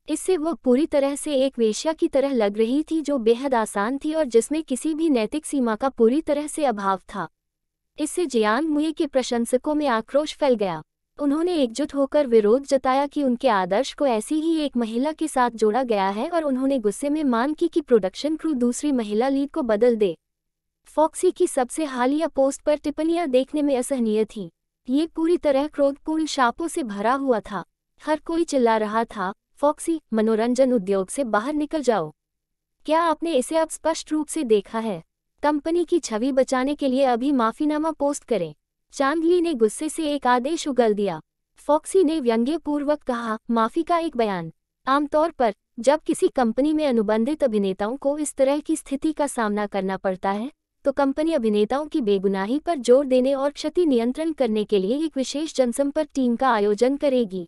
इससे वह पूरी तरह से एक वेश्या की तरह लग रही थी जो बेहद आसान थी और जिसमें किसी भी नैतिक सीमा का पूरी तरह से अभाव था इससे जियान मुए के प्रशंसकों में आक्रोश फैल गया उन्होंने एकजुट होकर विरोध जताया कि उनके आदर्श को ऐसी ही एक महिला के साथ जोड़ा गया है और उन्होंने गुस्से में मांग की कि प्रोडक्शन क्रू दूसरी महिला लीड को बदल दे फॉक्सी की सबसे हालिया पोस्ट पर टिप्पणियां देखने में असहनीय थीं ये पूरी तरह क्रोधपूर्ण शापों से भरा हुआ था हर कोई चिल्ला रहा था फॉक्सी मनोरंजन उद्योग से बाहर निकल जाओ क्या आपने इसे अब स्पष्ट रूप से देखा है कंपनी की छवि बचाने के लिए अभी माफीनामा पोस्ट करें चांदली ने गुस्से से एक आदेश उगल दिया फॉक्सी ने व्यंग्यपूर्वक कहा माफी का एक बयान आमतौर पर जब किसी कंपनी में अनुबंधित अभिनेताओं को इस तरह की स्थिति का सामना करना पड़ता है तो कंपनी अभिनेताओं की बेगुनाही पर जोर देने और क्षति नियंत्रण करने के लिए एक विशेष जनसंपर्क टीम का आयोजन करेगी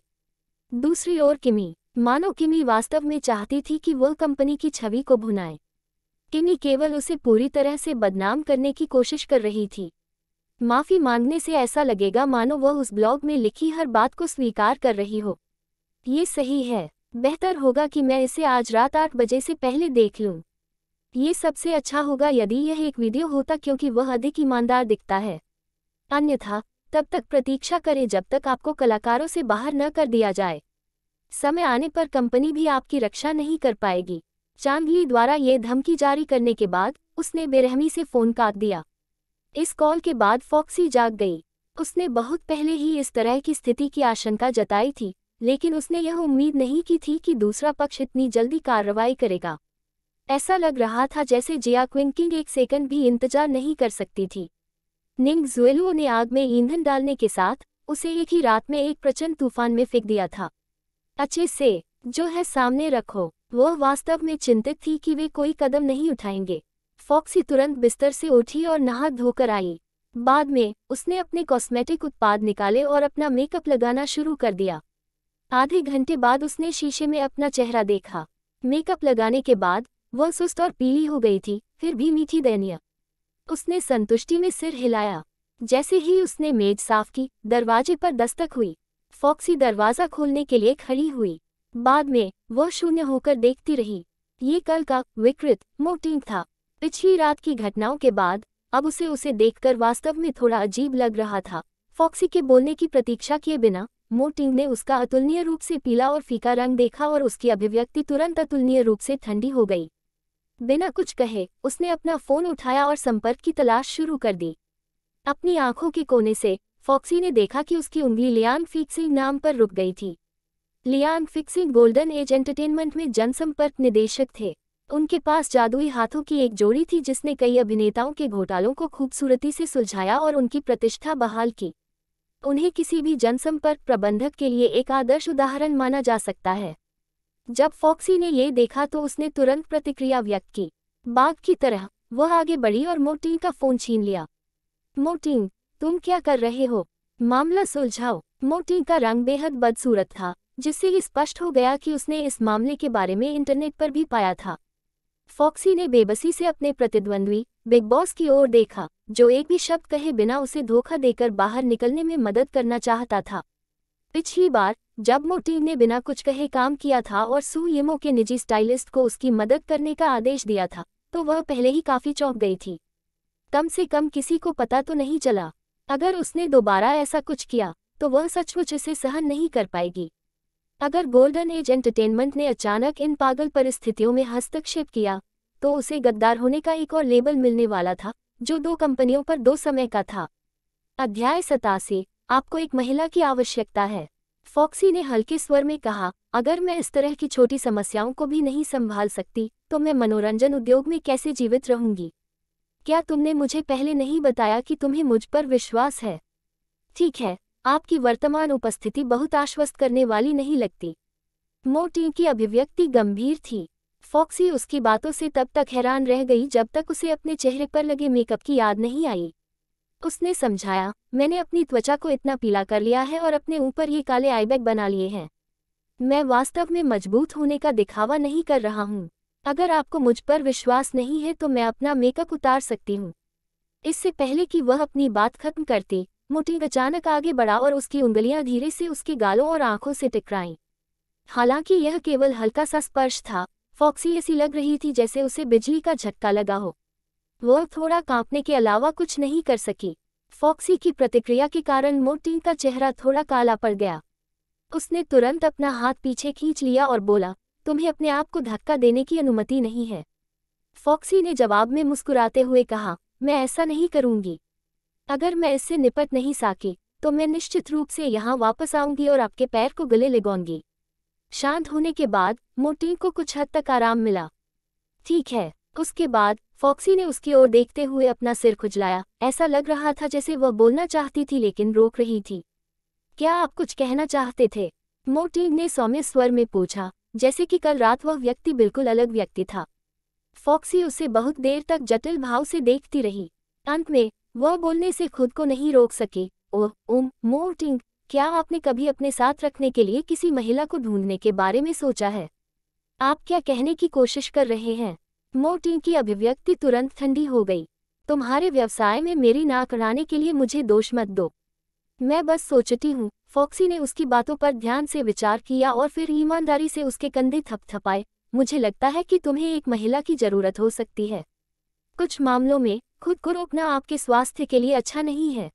दूसरी ओर किमी मानो किमी वास्तव में चाहती थी कि वह कंपनी की छवि को भुनाए किमी केवल उसे पूरी तरह से बदनाम करने की कोशिश कर रही थी माफ़ी मांगने से ऐसा लगेगा मानो वह उस ब्लॉग में लिखी हर बात को स्वीकार कर रही हो ये सही है बेहतर होगा कि मैं इसे आज रात आठ बजे से पहले देख लूँ ये सबसे अच्छा होगा यदि यह एक वीडियो होता क्योंकि वह अधिक ईमानदार दिखता है अन्यथा तब तक प्रतीक्षा करें जब तक आपको कलाकारों से बाहर न कर दिया जाए समय आने पर कंपनी भी आपकी रक्षा नहीं कर पाएगी चांदली द्वारा ये धमकी जारी करने के बाद उसने बेरहमी से फोन काट दिया इस कॉल के बाद फॉक्सी जाग गई उसने बहुत पहले ही इस तरह की स्थिति की आशंका जताई थी लेकिन उसने यह उम्मीद नहीं की थी कि दूसरा पक्ष इतनी जल्दी कार्रवाई करेगा ऐसा लग रहा था जैसे जिया क्विंकिंग एक सेकंड भी इंतजार नहीं कर सकती थी निंग जुएलुओ ने आग में ईंधन डालने के साथ उसे एक ही रात में एक प्रचंड तूफान में फेंक दिया था अच्छे से जो है सामने रखो वह वास्तव में चिंतित थी कि वे कोई कदम नहीं उठाएंगे फॉक्सी तुरंत बिस्तर से उठी और नहा धोकर आई बाद में उसने अपने कॉस्मेटिक उत्पाद निकाले और अपना मेकअप लगाना शुरू कर दिया आधे घंटे बाद उसने शीशे में अपना चेहरा देखा मेकअप लगाने के बाद वह सुस्त और पीली हो गई थी फिर भी मीठी दयनीय उसने संतुष्टि में सिर हिलाया जैसे ही उसने मेज साफ की दरवाजे पर दस्तक हुई फॉक्सी दरवाज़ा खोलने के लिए खड़ी हुई बाद में वह शून्य होकर देखती रही ये कल का विकृत मोटिंग था पिछली रात की घटनाओं के बाद अब उसे उसे देखकर वास्तव में थोड़ा अजीब लग रहा था फॉक्सी के बोलने की प्रतीक्षा किए बिना मोटिंग ने उसका अतुलनीय रूप से पीला और फीका रंग देखा और उसकी अभिव्यक्ति तुरंत अतुलनीय रूप से ठंडी हो गई बिना कुछ कहे उसने अपना फोन उठाया और संपर्क की तलाश शुरू कर दी अपनी आंखों के कोने से फॉक्सी ने देखा कि उसकी उंगली लियांग फिक्सिंग नाम पर रुक गई थी Liang fixing golden age entertainment में जनसंपर्क निदेशक थे उनके पास जादुई हाथों की एक जोड़ी थी जिसने कई अभिनेताओं के घोटालों को खूबसूरती से सुलझाया और उनकी प्रतिष्ठा बहाल की उन्हें किसी भी जनसंपर्क प्रबंधक के लिए एक आदर्श उदाहरण माना जा सकता है जब फॉक्सी ने ये देखा तो उसने तुरंत प्रतिक्रिया व्यक्त की बाघ की तरह वह आगे बढ़ी और मोटिंग का फोन छीन लिया मोटिंग तुम क्या कर रहे हो मामला सुलझाओ मोटी का रंग बेहद बदसूरत था जिससे ये स्पष्ट हो गया कि उसने इस मामले के बारे में इंटरनेट पर भी पाया था फॉक्सी ने बेबसी से अपने प्रतिद्वंद्वी बिग बॉस की ओर देखा जो एक भी शब्द कहे बिना उसे धोखा देकर बाहर निकलने में मदद करना चाहता था पिछली बार जब मोटी ने बिना कुछ कहे काम किया था और सुयमो के निजी स्टाइलिस्ट को उसकी मदद करने का आदेश दिया था तो वह पहले ही काफ़ी चौंक गई थी कम से कम किसी को पता तो नहीं चला अगर उसने दोबारा ऐसा कुछ किया तो वह सचमुच इसे सहन नहीं कर पाएगी अगर गोल्डन एज एंटरटेनमेंट ने अचानक इन पागल परिस्थितियों में हस्तक्षेप किया तो उसे गद्दार होने का एक और लेबल मिलने वाला था जो दो कंपनियों पर दो समय का था अध्याय सतासी आपको एक महिला की आवश्यकता है फॉक्सी ने हल्के स्वर में कहा अगर मैं इस तरह की छोटी समस्याओं को भी नहीं संभाल सकती तो मैं मनोरंजन उद्योग में कैसे जीवित रहूंगी क्या तुमने मुझे पहले नहीं बताया कि तुम्हें मुझ पर विश्वास है ठीक है आपकी वर्तमान उपस्थिति बहुत आश्वस्त करने वाली नहीं लगती मोटी की अभिव्यक्ति गंभीर थी फॉक्सी उसकी बातों से तब तक हैरान रह गई जब तक उसे अपने चेहरे पर लगे मेकअप की याद नहीं आई उसने समझाया मैंने अपनी त्वचा को इतना पीला कर लिया है और अपने ऊपर ये काले आईबैग बना लिए हैं मैं वास्तव में मजबूत होने का दिखावा नहीं कर रहा हूँ अगर आपको मुझ पर विश्वास नहीं है तो मैं अपना मेकअप उतार सकती हूँ इससे पहले कि वह अपनी बात खत्म करती मुठी अचानक आगे बढ़ा और उसकी उंगलियां धीरे से उसके गालों और आंखों से टकराईं हालांकि यह केवल हल्का सा स्पर्श था फॉक्सी ऐसी लग रही थी जैसे उसे बिजली का झटका लगा हो वह थोड़ा कांपने के अलावा कुछ नहीं कर सकी फॉक्सी की प्रतिक्रिया के कारण मोटी का चेहरा थोड़ा काला पड़ गया उसने तुरंत अपना हाथ पीछे खींच लिया और बोला तुम्हें अपने आप को धक्का देने की अनुमति नहीं है फॉक्सी ने जवाब में मुस्कुराते हुए कहा मैं ऐसा नहीं करूंगी अगर मैं इससे निपट नहीं सकी तो मैं निश्चित रूप से यहाँ वापस आऊंगी और आपके पैर को गले लगाऊंगी शांत होने के बाद मोटी को कुछ हद तक आराम मिला ठीक है उसके बाद फॉक्सी ने उसकी ओर देखते हुए अपना सिर खुजलाया ऐसा लग रहा था जैसे वह बोलना चाहती थी लेकिन रोक रही थी क्या आप कुछ कहना चाहते थे मोटी ने सौम्य स्वर में पूछा जैसे कि कल रात वह व्यक्ति बिल्कुल अलग व्यक्ति था फॉक्सी उसे बहुत देर तक जटिल भाव से देखती रही अंत में वह बोलने से खुद को नहीं रोक सके ओह उम मोटिंग क्या आपने कभी अपने साथ रखने के लिए किसी महिला को ढूंढने के बारे में सोचा है आप क्या कहने की कोशिश कर रहे हैं मोटिंग की अभिव्यक्ति तुरंत ठंडी हो गई तुम्हारे व्यवसाय में मेरी नाक अड़ाने के लिए मुझे दोष मत दो मैं बस सोचती हूँ फॉक्सी ने उसकी बातों पर ध्यान से विचार किया और फिर ईमानदारी से उसके कंधे थपथपाए मुझे लगता है कि तुम्हें एक महिला की जरूरत हो सकती है कुछ मामलों में खुद को रोकना आपके स्वास्थ्य के लिए अच्छा नहीं है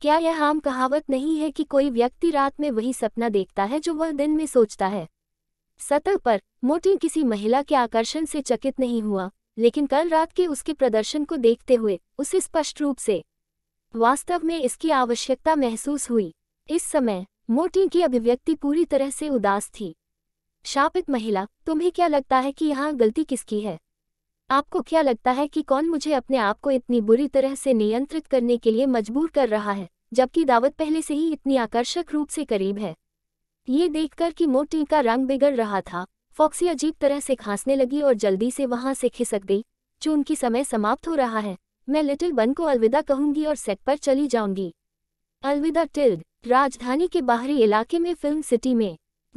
क्या यह आम कहावत नहीं है कि कोई व्यक्ति रात में वही सपना देखता है जो वह दिन में सोचता है सतह पर मोटिन किसी महिला के आकर्षण से चकित नहीं हुआ लेकिन कल रात के उसके प्रदर्शन को देखते हुए उसे स्पष्ट रूप से वास्तव में इसकी आवश्यकता महसूस हुई इस समय मोटी की अभिव्यक्ति पूरी तरह से उदास थी शापित महिला तुम्हें क्या लगता है कि यहाँ गलती किसकी है आपको क्या लगता है कि कौन मुझे अपने आप को इतनी बुरी तरह से नियंत्रित करने के लिए मजबूर कर रहा है जबकि दावत पहले से ही इतनी आकर्षक रूप से करीब है ये देखकर कि मोटी का रंग बिगड़ रहा था फॉक्सी अजीब तरह से खांसने लगी और जल्दी से वहां से खिसक गई जो उनकी समय समाप्त हो रहा है मैं लिटिल बन को अलविदा कहूंगी और सेट पर चली जाऊंगी अलविदा टिल्ड राजधानी के बाहरी इलाके में फिल्म सिटी में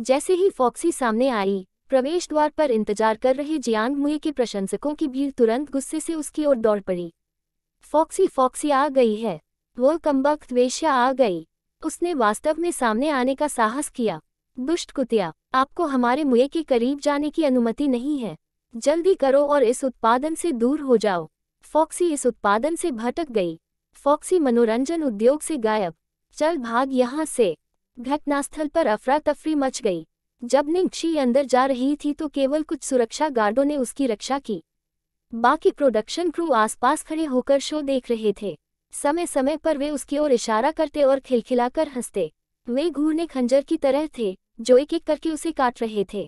जैसे ही फॉक्सी सामने आई प्रवेश द्वार पर इंतजार कर रहे जियांग मुए के प्रशंसकों की भीड़ तुरंत गुस्से से उसकी ओर दौड़ पड़ी फॉक्सी फॉक्सी आ गई है वो कम्बक वेश्या आ गई उसने वास्तव में सामने आने का साहस किया दुष्ट कुतिया आपको हमारे मुए के करीब जाने की अनुमति नहीं है जल्दी करो और इस उत्पादन से दूर हो जाओ फॉक्सी इस उत्पादन से भटक गई फॉक्सी मनोरंजन उद्योग से गायब चल भाग यहाँ से घटनास्थल पर अफरा तफरी मच गई जब निंक्षी अंदर जा रही थी तो केवल कुछ सुरक्षा गार्डों ने उसकी रक्षा की बाकी प्रोडक्शन क्रू आसपास खड़े होकर शो देख रहे थे समय समय पर वे उसकी ओर इशारा करते और खिलखिलाकर हंसते वे घूरने खंजर की तरह थे जो एक एक करके उसे काट रहे थे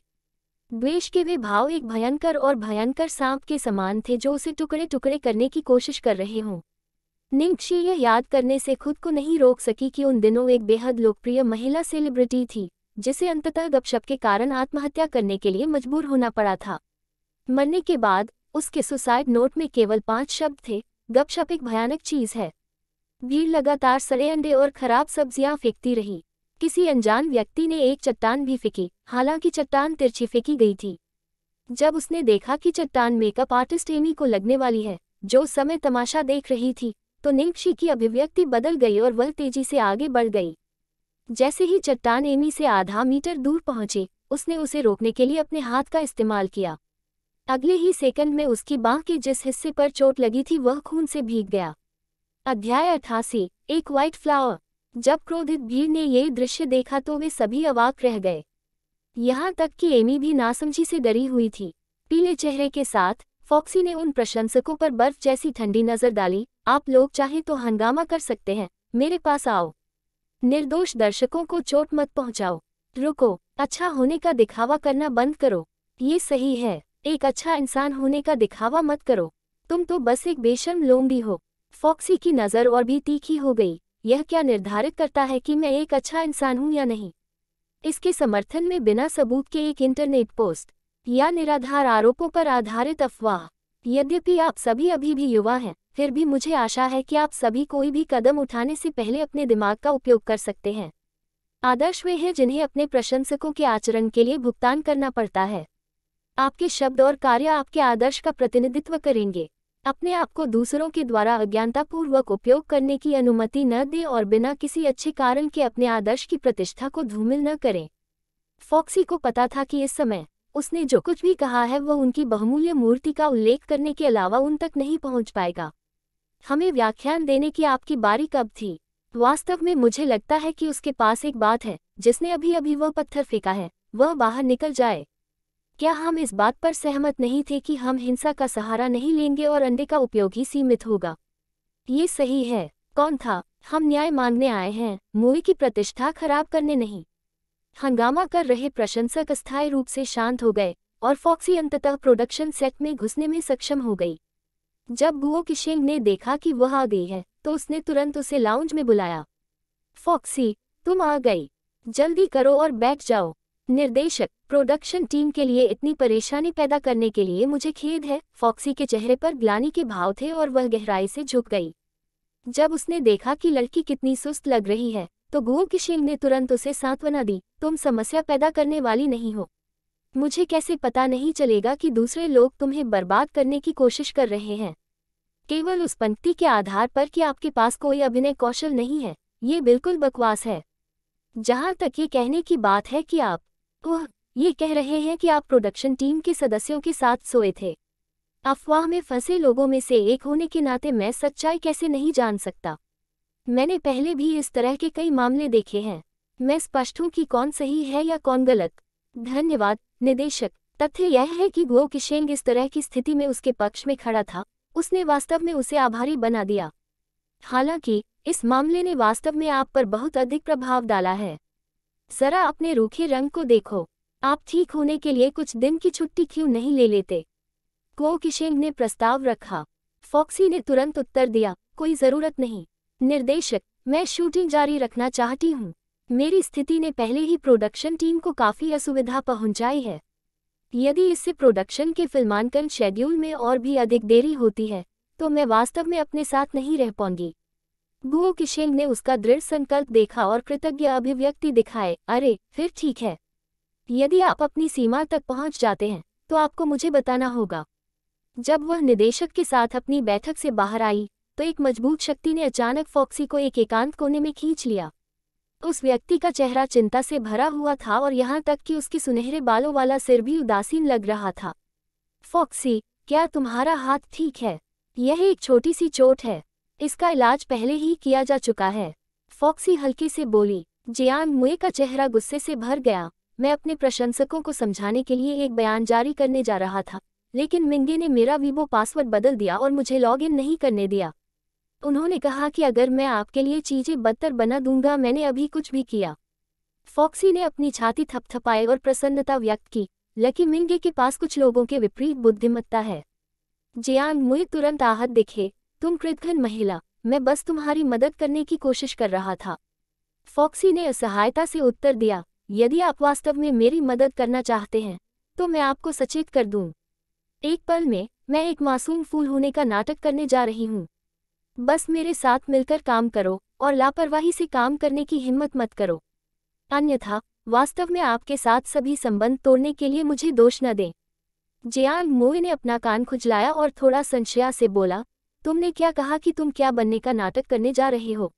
द्वेश के वे भाव एक भयंकर और भयंकर सांप के समान थे जो उसे टुकड़े टुकड़े करने की कोशिश कर रहे हों निम्क्षी यह याद करने से खुद को नहीं रोक सकी कि उन दिनों एक बेहद लोकप्रिय महिला सेलिब्रिटी थी जिसे अंततः गपशप के कारण आत्महत्या करने के लिए मजबूर होना पड़ा था मरने के बाद उसके सुसाइड नोट में केवल पांच शब्द थे गपशप एक भयानक चीज है भीड़ लगातार सड़े अंडे और खराब सब्जियां फेंकती रही किसी अनजान व्यक्ति ने एक चट्टान भी फेंकी हालांकि चट्टान तिरछी फेंकी गई थी जब उसने देखा कि चट्टान मेकअप आर्टिस्ट एमी को लगने वाली है जो समय तमाशा देख रही थी तो निंगशी की अभिव्यक्ति बदल गई और वह तेजी से आगे बढ़ गई जैसे ही चट्टान एमी से आधा मीटर दूर पहुंचे उसने उसे रोकने के लिए अपने हाथ का इस्तेमाल किया अगले ही सेकंड में उसकी बांह के जिस हिस्से पर चोट लगी थी वह खून से भीग गया अध्याय अठासी एक व्हाइट फ्लावर जब क्रोधित भीड़ ने यह दृश्य देखा तो वे सभी अवाक रह गए यहाँ तक कि एमी भी नासमझी से डरी हुई थी पीले चेहरे के साथ फॉक्सी ने उन प्रशंसकों पर बर्फ जैसी ठंडी नजर डाली आप लोग चाहें तो हंगामा कर सकते हैं मेरे पास आओ निर्दोष दर्शकों को चोट मत पहुंचाओ रुको अच्छा होने का दिखावा करना बंद करो ये सही है एक अच्छा इंसान होने का दिखावा मत करो तुम तो बस एक बेशर्म लोमड़ी हो फॉक्सी की नज़र और भी तीखी हो गई यह क्या निर्धारित करता है कि मैं एक अच्छा इंसान हूं या नहीं इसके समर्थन में बिना सबूत के एक इंटरनेट पोस्ट या निराधार आरोपों पर आधारित अफवाह यद्यपि आप सभी अभी भी युवा हैं फिर भी मुझे आशा है कि आप सभी कोई भी कदम उठाने से पहले अपने दिमाग का उपयोग कर सकते हैं आदर्श वे हैं जिन्हें अपने प्रशंसकों के आचरण के लिए भुगतान करना पड़ता है आपके शब्द और कार्य आपके आदर्श का प्रतिनिधित्व करेंगे अपने आप को दूसरों के द्वारा अज्ञानतापूर्वक उपयोग करने की अनुमति न दें और बिना किसी अच्छे कारण के अपने आदर्श की प्रतिष्ठा को धूमिल न करें फॉक्सी को पता था कि इस समय उसने जो कुछ भी कहा है वह उनकी बहुमूल्य मूर्ति का उल्लेख करने के अलावा उन तक नहीं पहुंच पाएगा हमें व्याख्यान देने की आपकी बारी कब थी वास्तव में मुझे लगता है कि उसके पास एक बात है जिसने अभी अभी वह पत्थर फेंका है वह बाहर निकल जाए क्या हम इस बात पर सहमत नहीं थे कि हम हिंसा का सहारा नहीं लेंगे और अंडे का उपयोग ही सीमित होगा ये सही है कौन था हम न्याय मांगने आए हैं मूवी की प्रतिष्ठा खराब करने नहीं हंगामा कर रहे प्रशंसक स्थायी रूप से शांत हो गए और फॉक्सी अंततः प्रोडक्शन सेट में घुसने में सक्षम हो गई जब गुओ किशिंग ने देखा कि वह आ गई है तो उसने तुरंत उसे लाउंज में बुलाया फॉक्सी तुम आ गई जल्दी करो और बैठ जाओ निर्देशक प्रोडक्शन टीम के लिए इतनी परेशानी पैदा करने के लिए मुझे खेद है फॉक्सी के चेहरे पर ग्लानी के भाव थे और वह गहराई से झुक गई जब उसने देखा कि लड़की कितनी सुस्त लग रही है तो गुओ किशिंग ने तुरंत उसे सांत्वना दी तुम समस्या पैदा करने वाली नहीं हो मुझे कैसे पता नहीं चलेगा कि दूसरे लोग तुम्हें बर्बाद करने की कोशिश कर रहे हैं केवल उस पंक्ति के आधार पर कि आपके पास कोई अभिनय कौशल नहीं है ये बिल्कुल बकवास है जहाँ तक ये कहने की बात है कि आप वह ये कह रहे हैं कि आप प्रोडक्शन टीम के सदस्यों के साथ सोए थे अफवाह में फंसे लोगों में से एक होने के नाते मैं सच्चाई कैसे नहीं जान सकता मैंने पहले भी इस तरह के कई मामले देखे हैं मैं स्पष्ट हूँ कि कौन सही है या कौन गलत धन्यवाद निदेशक तथ्य यह है कि गो किशेंग इस तरह की स्थिति में उसके पक्ष में खड़ा था उसने वास्तव में उसे आभारी बना दिया हालांकि इस मामले ने वास्तव में आप पर बहुत अधिक प्रभाव डाला है जरा अपने रूखे रंग को देखो आप ठीक होने के लिए कुछ दिन की छुट्टी क्यों नहीं ले लेते गो किशेंग ने प्रस्ताव रखा फॉक्सी ने तुरंत उत्तर दिया कोई जरूरत नहीं निर्देशक मैं शूटिंग जारी रखना चाहती हूँ मेरी स्थिति ने पहले ही प्रोडक्शन टीम को काफ़ी असुविधा पहुंचाई है यदि इससे प्रोडक्शन के फिल्मांकन शेड्यूल में और भी अधिक देरी होती है तो मैं वास्तव में अपने साथ नहीं रह पाऊंगी गुओ किशेंग ने उसका दृढ़ संकल्प देखा और कृतज्ञ अभिव्यक्ति दिखाए अरे फिर ठीक है यदि आप अपनी सीमा तक पहुंच जाते हैं तो आपको मुझे बताना होगा जब वह निदेशक के साथ अपनी बैठक से बाहर आई तो एक मजबूत शक्ति ने अचानक फॉक्सी को एक एकांत कोने में खींच लिया उस व्यक्ति का चेहरा चिंता से भरा हुआ था और यहाँ तक कि उसके सुनहरे बालों वाला सिर भी उदासीन लग रहा था फॉक्सी क्या तुम्हारा हाथ ठीक है यह एक छोटी सी चोट है इसका इलाज पहले ही किया जा चुका है फॉक्सी हल्के से बोली जियान मुए का चेहरा गुस्से से भर गया मैं अपने प्रशंसकों को समझाने के लिए एक बयान जारी करने जा रहा था लेकिन मिंगे ने मेरा वीवो पासवर्ड बदल दिया और मुझे लॉग नहीं करने दिया उन्होंने कहा कि अगर मैं आपके लिए चीजें बदतर बना दूंगा मैंने अभी कुछ भी किया फॉक्सी ने अपनी छाती थपथपाए और प्रसन्नता व्यक्त की लकी मिंगे के पास कुछ लोगों के विपरीत बुद्धिमत्ता है जियान मुई तुरंत आहत दिखे तुम कृतघन महिला मैं बस तुम्हारी मदद करने की कोशिश कर रहा था फॉक्सी ने असहायता से उत्तर दिया यदि आप वास्तव में मेरी मदद करना चाहते हैं तो मैं आपको सचेत कर दूं। एक पल में मैं एक मासूम फूल होने का नाटक करने जा रही हूं बस मेरे साथ मिलकर काम करो और लापरवाही से काम करने की हिम्मत मत करो अन्यथा वास्तव में आपके साथ सभी संबंध तोड़ने के लिए मुझे दोष न दें जियांग मोई ने अपना कान खुजलाया और थोड़ा संशया से बोला तुमने क्या कहा कि तुम क्या बनने का नाटक करने जा रहे हो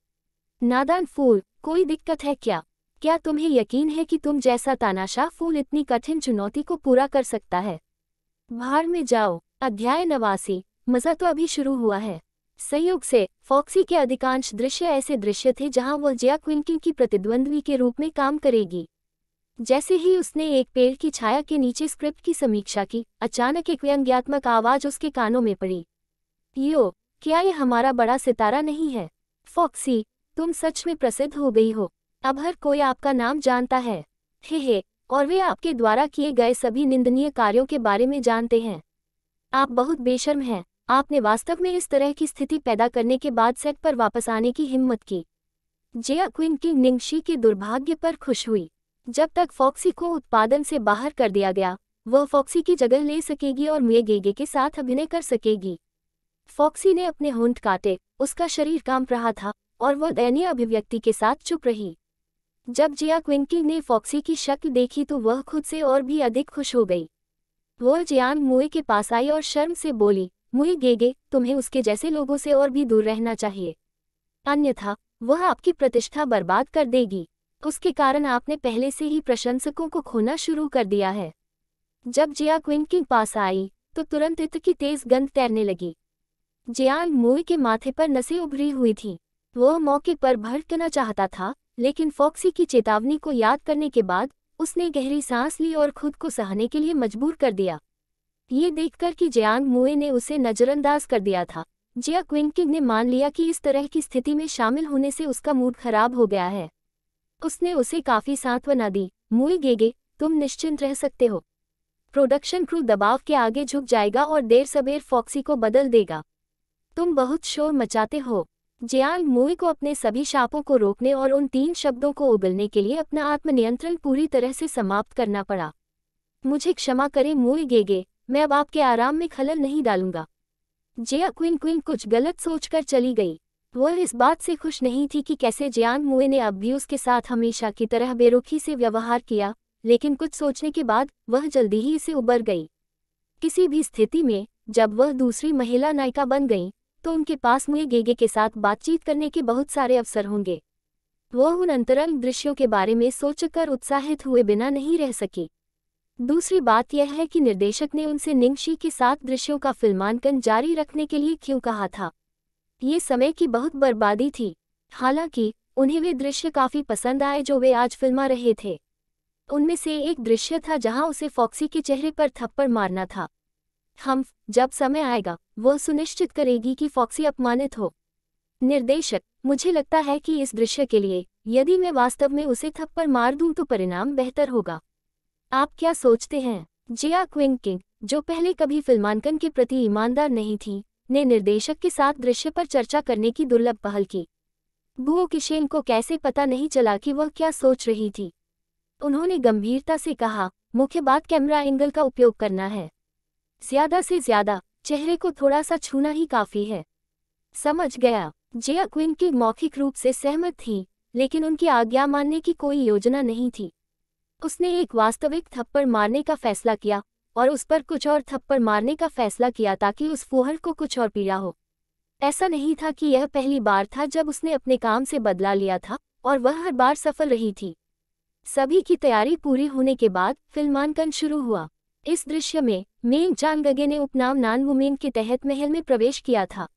नादान फूल कोई दिक्कत है क्या क्या तुम्हें यकीन है कि तुम जैसा तानाशाह फूल इतनी कठिन चुनौती को पूरा कर सकता है बाहर में जाओ अध्याय नवासी मज़ा तो अभी शुरू हुआ है संयोग से फॉक्सी के अधिकांश दृश्य ऐसे दृश्य थे जहां वह जया क्विंकिन की प्रतिद्वंद्वी के रूप में काम करेगी जैसे ही उसने एक पेड़ की छाया के नीचे स्क्रिप्ट की समीक्षा की अचानक एक व्यंग्यात्मक आवाज उसके कानों में पड़ी पियो क्या ये हमारा बड़ा सितारा नहीं है फॉक्सी तुम सच में प्रसिद्ध हो गई हो अब हर कोई आपका नाम जानता है हे हे और वे आपके द्वारा किए गए सभी निंदनीय कार्यों के बारे में जानते हैं आप बहुत बेशर्म हैं आपने वास्तव में इस तरह की स्थिति पैदा करने के बाद सेट पर वापस आने की हिम्मत की जेया क्विन की निंगशी के दुर्भाग्य पर खुश हुई जब तक फॉक्सी को उत्पादन से बाहर कर दिया गया वह फॉक्सी की जगह ले सकेगी और मुए गेगे के साथ अभिनय कर सकेगी फॉक्सी ने अपने होंठ काटे उसका शरीर कांप रहा था और वह दयनीय अभिव्यक्ति के साथ चुप रही जब जिया क्विंकी ने फॉक्सी की शक्ल देखी तो वह खुद से और भी अधिक खुश हो गई वह जियान मुए के पास आई और शर्म से बोली मुई गेगे तुम्हें उसके जैसे लोगों से और भी दूर रहना चाहिए अन्यथा वह आपकी प्रतिष्ठा बर्बाद कर देगी उसके कारण आपने पहले से ही प्रशंसकों को खोना शुरू कर दिया है जब जिया क्विन के पास आई तो तुरंत इत की तेज गंध तैरने लगी जिया मुई के माथे पर नसें उभरी हुई थी वह मौके पर भड़कना चाहता था लेकिन फॉक्सी की चेतावनी को याद करने के बाद उसने गहरी सांस ली और खुद को सहने के लिए मजबूर कर दिया ये देखकर कि जयांग मुए ने उसे नज़रअंदाज कर दिया था जिया क्विंकिंग ने मान लिया कि इस तरह की स्थिति में शामिल होने से उसका मूड खराब हो गया है उसने उसे काफ़ी सांत्वना दी मुए गेगे तुम निश्चिंत रह सकते हो प्रोडक्शन क्रू दबाव के आगे झुक जाएगा और देर सबेर फॉक्सी को बदल देगा तुम बहुत शोर मचाते हो जियांग मुए को अपने सभी शापों को रोकने और उन तीन शब्दों को उबलने के लिए अपना आत्मनियंत्रण पूरी तरह से समाप्त करना पड़ा मुझे क्षमा करें मुई गेगे मैं अब आपके आराम में खलल नहीं डालूंगा जया क्विन क्विन कुछ गलत सोचकर चली गई वह इस बात से खुश नहीं थी कि कैसे जियान मुए ने अब भी उसके साथ हमेशा की तरह बेरुखी से व्यवहार किया लेकिन कुछ सोचने के बाद वह जल्दी ही इसे उबर गई किसी भी स्थिति में जब वह दूसरी महिला नायिका बन गई तो उनके पास मुए गेगे के साथ बातचीत करने के बहुत सारे अवसर होंगे वह उन अंतरंग दृश्यों के बारे में सोचकर उत्साहित हुए बिना नहीं रह सकी दूसरी बात यह है कि निर्देशक ने उनसे निंगशी के सात दृश्यों का फिल्मांकन जारी रखने के लिए क्यों कहा था ये समय की बहुत बर्बादी थी हालांकि उन्हें वे दृश्य काफ़ी पसंद आए जो वे आज फिल्मा रहे थे उनमें से एक दृश्य था जहां उसे फॉक्सी के चेहरे पर थप्पड़ मारना था हम जब समय आएगा वह सुनिश्चित करेगी कि फॉक्सी अपमानित हो निर्देशक मुझे लगता है कि इस दृश्य के लिए यदि मैं वास्तव में उसे थप्पड़ मार दूं तो परिणाम बेहतर होगा आप क्या सोचते हैं जिया क्विंग किंग जो पहले कभी फिल्मांकन के प्रति ईमानदार नहीं थी ने निर्देशक के साथ दृश्य पर चर्चा करने की दुर्लभ पहल की बुओ किशेन को कैसे पता नहीं चला कि वह क्या सोच रही थी उन्होंने गंभीरता से कहा मुख्य बात कैमरा एंगल का उपयोग करना है ज्यादा से ज्यादा चेहरे को थोड़ा सा छूना ही काफी है समझ गया जिया क्विन की मौखिक रूप से सहमत थी लेकिन उनकी आज्ञा मानने की कोई योजना नहीं थी उसने एक वास्तविक थप्पड़ मारने का फैसला किया और उस पर कुछ और थप्पड़ मारने का फैसला किया ताकि उस फोहर को कुछ और पीड़ा हो ऐसा नहीं था कि यह पहली बार था जब उसने अपने काम से बदला लिया था और वह हर बार सफल रही थी सभी की तैयारी पूरी होने के बाद फिल्मांकन शुरू हुआ इस दृश्य में चांग गगे ने उपनाम नानवुमेन के तहत महल में प्रवेश किया था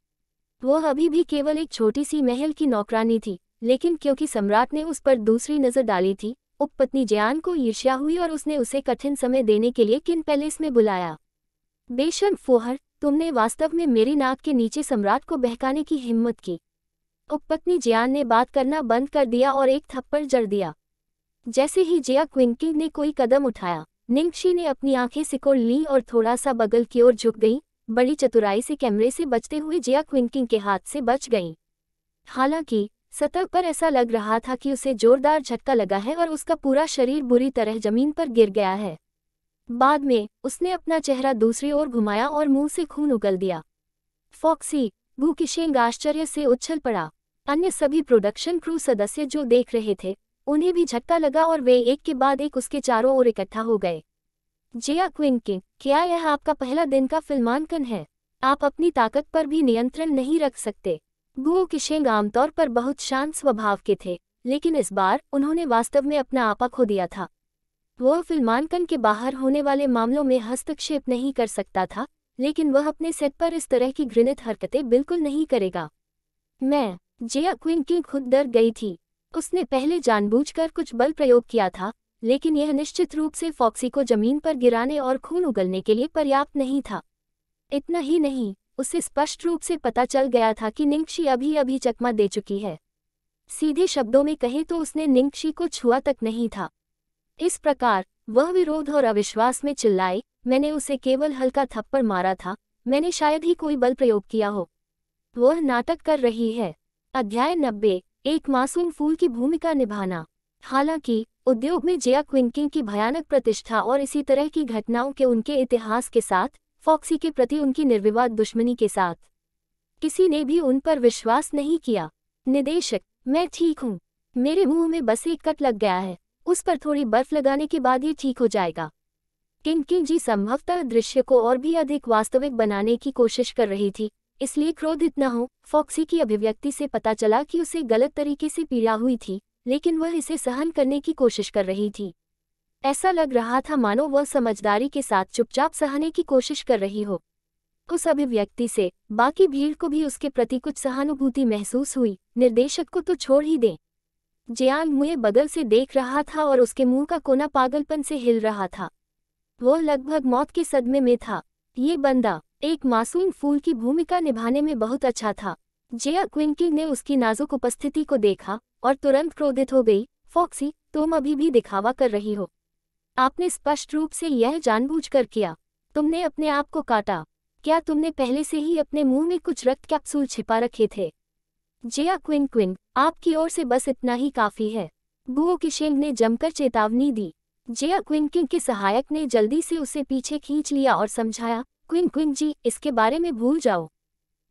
वह अभी भी केवल एक छोटी सी महल की नौकरानी थी लेकिन क्योंकि सम्राट ने उस पर दूसरी नज़र डाली थी उपपत्नी जयान को ईर्ष्या हुई और उसने उसे कठिन समय देने के लिए किन पैलेस में बुलाया बेशर्म फोहर तुमने वास्तव में मेरी नाक के नीचे सम्राट को बहकाने की हिम्मत की उपपत्नी जयान ने बात करना बंद कर दिया और एक थप्पड़ जड़ दिया जैसे ही जया क्विंकिंग ने कोई कदम उठाया निंगशी ने अपनी आंखें सिकोड़ ली और थोड़ा सा बगल की ओर झुक गई बड़ी चतुराई से कैमरे से बचते हुए जिया क्विंकिंग के हाथ से बच गई हालांकि सतह पर ऐसा लग रहा था कि उसे जोरदार झटका लगा है और उसका पूरा शरीर बुरी तरह जमीन पर गिर गया है बाद में उसने अपना चेहरा दूसरी ओर घुमाया और मुंह से खून उगल दिया फॉक्सी भूकिशेंग आश्चर्य से उछल पड़ा अन्य सभी प्रोडक्शन क्रू सदस्य जो देख रहे थे उन्हें भी झटका लगा और वे एक के बाद एक उसके चारों ओर इकट्ठा हो गए जिया क्विन के क्या यह आपका पहला दिन का फिल्मांकन है आप अपनी ताकत पर भी नियंत्रण नहीं रख सकते गुओ किशेंग आमतौर पर बहुत शांत स्वभाव के थे लेकिन इस बार उन्होंने वास्तव में अपना आपा खो दिया था वह फिल्मांकन के बाहर होने वाले मामलों में हस्तक्षेप नहीं कर सकता था लेकिन वह अपने सेट पर इस तरह की घृणित हरकतें बिल्कुल नहीं करेगा मैं जिया क्विंग की खुद डर गई थी उसने पहले जानबूझकर कुछ बल प्रयोग किया था लेकिन यह निश्चित रूप से फॉक्सी को जमीन पर गिराने और खून उगलने के लिए पर्याप्त नहीं था इतना ही नहीं उसे स्पष्ट रूप से पता चल गया था कि निंगशी अभी अभी चकमा दे चुकी है सीधे शब्दों में कहें तो उसने निंगशी को छुआ तक नहीं था इस प्रकार वह विरोध और अविश्वास में चिल्लाए मैंने उसे केवल हल्का थप्पड़ मारा था मैंने शायद ही कोई बल प्रयोग किया हो वह नाटक कर रही है अध्याय नब्बे एक मासूम फूल की भूमिका निभाना हालांकि उद्योग में जिया क्विंकिंग की भयानक प्रतिष्ठा और इसी तरह की घटनाओं के उनके इतिहास के साथ फॉक्सी के प्रति उनकी निर्विवाद दुश्मनी के साथ किसी ने भी उन पर विश्वास नहीं किया निदेशक मैं ठीक हूँ मेरे मुंह में बस एक कट लग गया है उस पर थोड़ी बर्फ लगाने के बाद ये ठीक हो जाएगा किंग किंग जी संभवतः दृश्य को और भी अधिक वास्तविक बनाने की कोशिश कर रही थी इसलिए क्रोधित न हो फॉक्सी की अभिव्यक्ति से पता चला कि उसे गलत तरीके से पीड़ा हुई थी लेकिन वह इसे सहन करने की कोशिश कर रही थी ऐसा लग रहा था मानो वह समझदारी के साथ चुपचाप सहने की कोशिश कर रही हो उस अभिव्यक्ति से बाकी भीड़ को भी उसके प्रति कुछ सहानुभूति महसूस हुई निर्देशक को तो छोड़ ही दें जयान मुए बगल से देख रहा था और उसके मुंह का कोना पागलपन से हिल रहा था वह लगभग मौत के सदमे में था ये बंदा एक मासूम फूल की भूमिका निभाने में बहुत अच्छा था जया क्विंकिल ने उसकी नाजुक उपस्थिति को देखा और तुरंत क्रोधित हो गई फॉक्सी तुम अभी भी दिखावा कर रही हो आपने स्पष्ट रूप से यह जानबूझकर किया तुमने अपने आप को काटा क्या तुमने पहले से ही अपने मुंह में कुछ रक्त कैप्सूल छिपा रखे थे जिया क्विन क्विन आपकी ओर से बस इतना ही काफी है बुओ किशेंग ने जमकर चेतावनी दी जिया क्विन क्विन के सहायक ने जल्दी से उसे पीछे खींच लिया और समझाया क्विन क्विन जी इसके बारे में भूल जाओ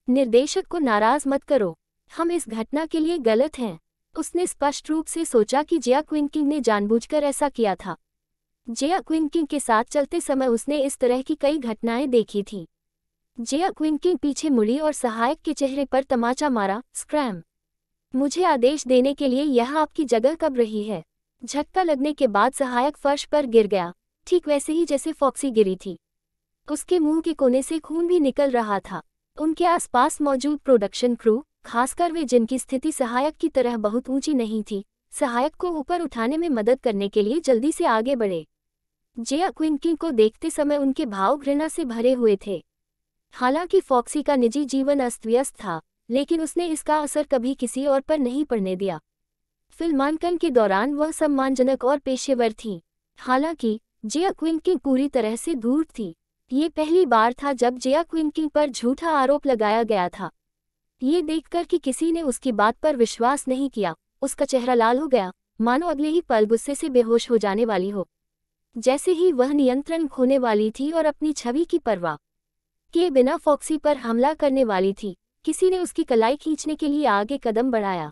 निर्देशक को नाराज मत करो हम इस घटना के लिए गलत हैं उसने स्पष्ट रूप से सोचा कि जिया क्विन क्विन ने जानबूझकर ऐसा किया था जया क्विंकिंग के साथ चलते समय उसने इस तरह की कई घटनाएं देखी थी जया क्विंकिंग पीछे मुड़ी और सहायक के चेहरे पर तमाचा मारा स्क्रैम मुझे आदेश देने के लिए यह आपकी जगह कब रही है झटका लगने के बाद सहायक फर्श पर गिर गया ठीक वैसे ही जैसे फॉक्सी गिरी थी उसके मुंह के कोने से खून भी निकल रहा था उनके आसपास मौजूद प्रोडक्शन क्रू खासकर वे जिनकी स्थिति सहायक की तरह बहुत ऊंची नहीं थी सहायक को ऊपर उठाने में मदद करने के लिए जल्दी से आगे बढ़े जया क्विंकी को देखते समय उनके भाव घृणा से भरे हुए थे हालांकि फॉक्सी का निजी जीवन अस्त व्यस्त था लेकिन उसने इसका असर कभी किसी और पर नहीं पड़ने दिया फिल्मांकन के दौरान वह सम्मानजनक और पेशेवर थीं हालांकि जया क्विंकिंग पूरी तरह से दूर थी ये पहली बार था जब जया क्विंकिंग पर झूठा आरोप लगाया गया था ये देखकर कि किसी ने उसकी बात पर विश्वास नहीं किया उसका चेहरा लाल हो गया मानो अगले ही पल गुस्से से बेहोश हो जाने वाली हो जैसे ही वह नियंत्रण खोने वाली थी और अपनी छवि की परवाह किए बिना फॉक्सी पर हमला करने वाली थी किसी ने उसकी कलाई खींचने के लिए आगे कदम बढ़ाया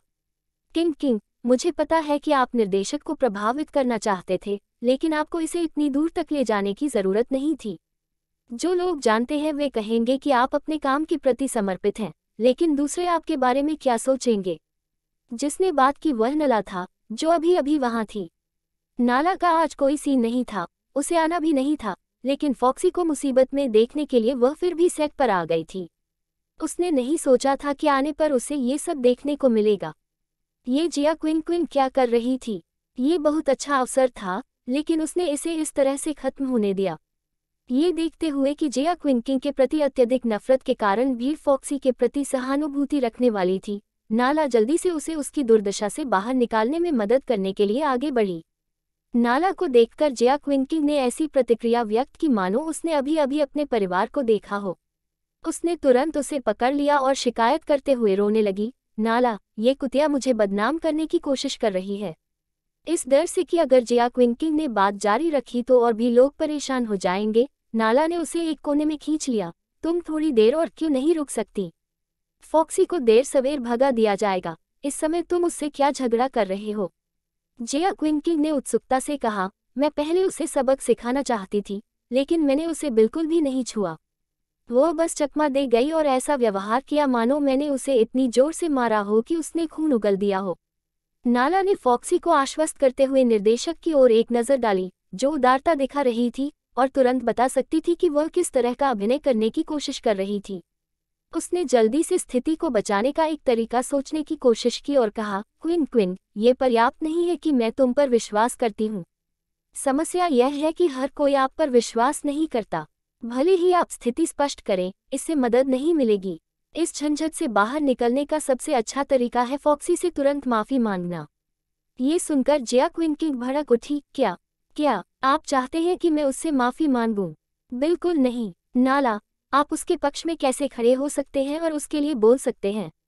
किंग किंग मुझे पता है कि आप निर्देशक को प्रभावित करना चाहते थे लेकिन आपको इसे इतनी दूर तक ले जाने की ज़रूरत नहीं थी जो लोग जानते हैं वे कहेंगे कि आप अपने काम के प्रति समर्पित हैं लेकिन दूसरे आपके बारे में क्या सोचेंगे जिसने बात की वह नला था जो अभी अभी वहां थी नाला का आज कोई सीन नहीं था उसे आना भी नहीं था लेकिन फॉक्सी को मुसीबत में देखने के लिए वह फिर भी सेट पर आ गई थी उसने नहीं सोचा था कि आने पर उसे ये सब देखने को मिलेगा ये जिया क्विन क्विन क्या कर रही थी ये बहुत अच्छा अवसर था लेकिन उसने इसे इस तरह से खत्म होने दिया ये देखते हुए कि जिया क्विंकिंग के प्रति अत्यधिक नफरत के कारण भीड़ फॉक्सी के प्रति सहानुभूति रखने वाली थी नाला जल्दी से उसे उसकी दुर्दशा से बाहर निकालने में मदद करने के लिए आगे बढ़ी नाला को देखकर जया क्विंकी ने ऐसी प्रतिक्रिया व्यक्त की मानो उसने अभी अभी अपने परिवार को देखा हो उसने तुरंत उसे पकड़ लिया और शिकायत करते हुए रोने लगी नाला ये कुतिया मुझे बदनाम करने की कोशिश कर रही है इस डर से कि अगर जया क्विंकिंग ने बात जारी रखी तो और भी लोग परेशान हो जाएंगे नाला ने उसे एक कोने में खींच लिया तुम थोड़ी देर और क्यों नहीं रुक सकती फॉक्सी को देर सवेर भगा दिया जाएगा इस समय तुम उससे क्या झगड़ा कर रहे हो जया क्विंकी ने उत्सुकता से कहा मैं पहले उसे सबक सिखाना चाहती थी लेकिन मैंने उसे बिल्कुल भी नहीं छुआ वह बस चकमा दे गई और ऐसा व्यवहार किया मानो मैंने उसे इतनी जोर से मारा हो कि उसने खून उगल दिया हो नाला ने फॉक्सी को आश्वस्त करते हुए निर्देशक की ओर एक नज़र डाली जो उदारता दिखा रही थी और तुरंत बता सकती थी कि वह किस तरह का अभिनय करने की कोशिश कर रही थी उसने जल्दी से स्थिति को बचाने का एक तरीका सोचने की कोशिश की और कहा क्विन क्विन ये पर्याप्त नहीं है कि मैं तुम पर विश्वास करती हूँ समस्या यह है कि हर कोई आप पर विश्वास नहीं करता भले ही आप स्थिति स्पष्ट करें इससे मदद नहीं मिलेगी इस झंझट से बाहर निकलने का सबसे अच्छा तरीका है फॉक्सी से तुरंत माफी मांगना ये सुनकर जिया क्विन की भड़क उठी क्या क्या आप चाहते हैं कि मैं उससे माफी मांगूं? बिल्कुल नहीं नाला आप उसके पक्ष में कैसे खड़े हो सकते हैं और उसके लिए बोल सकते हैं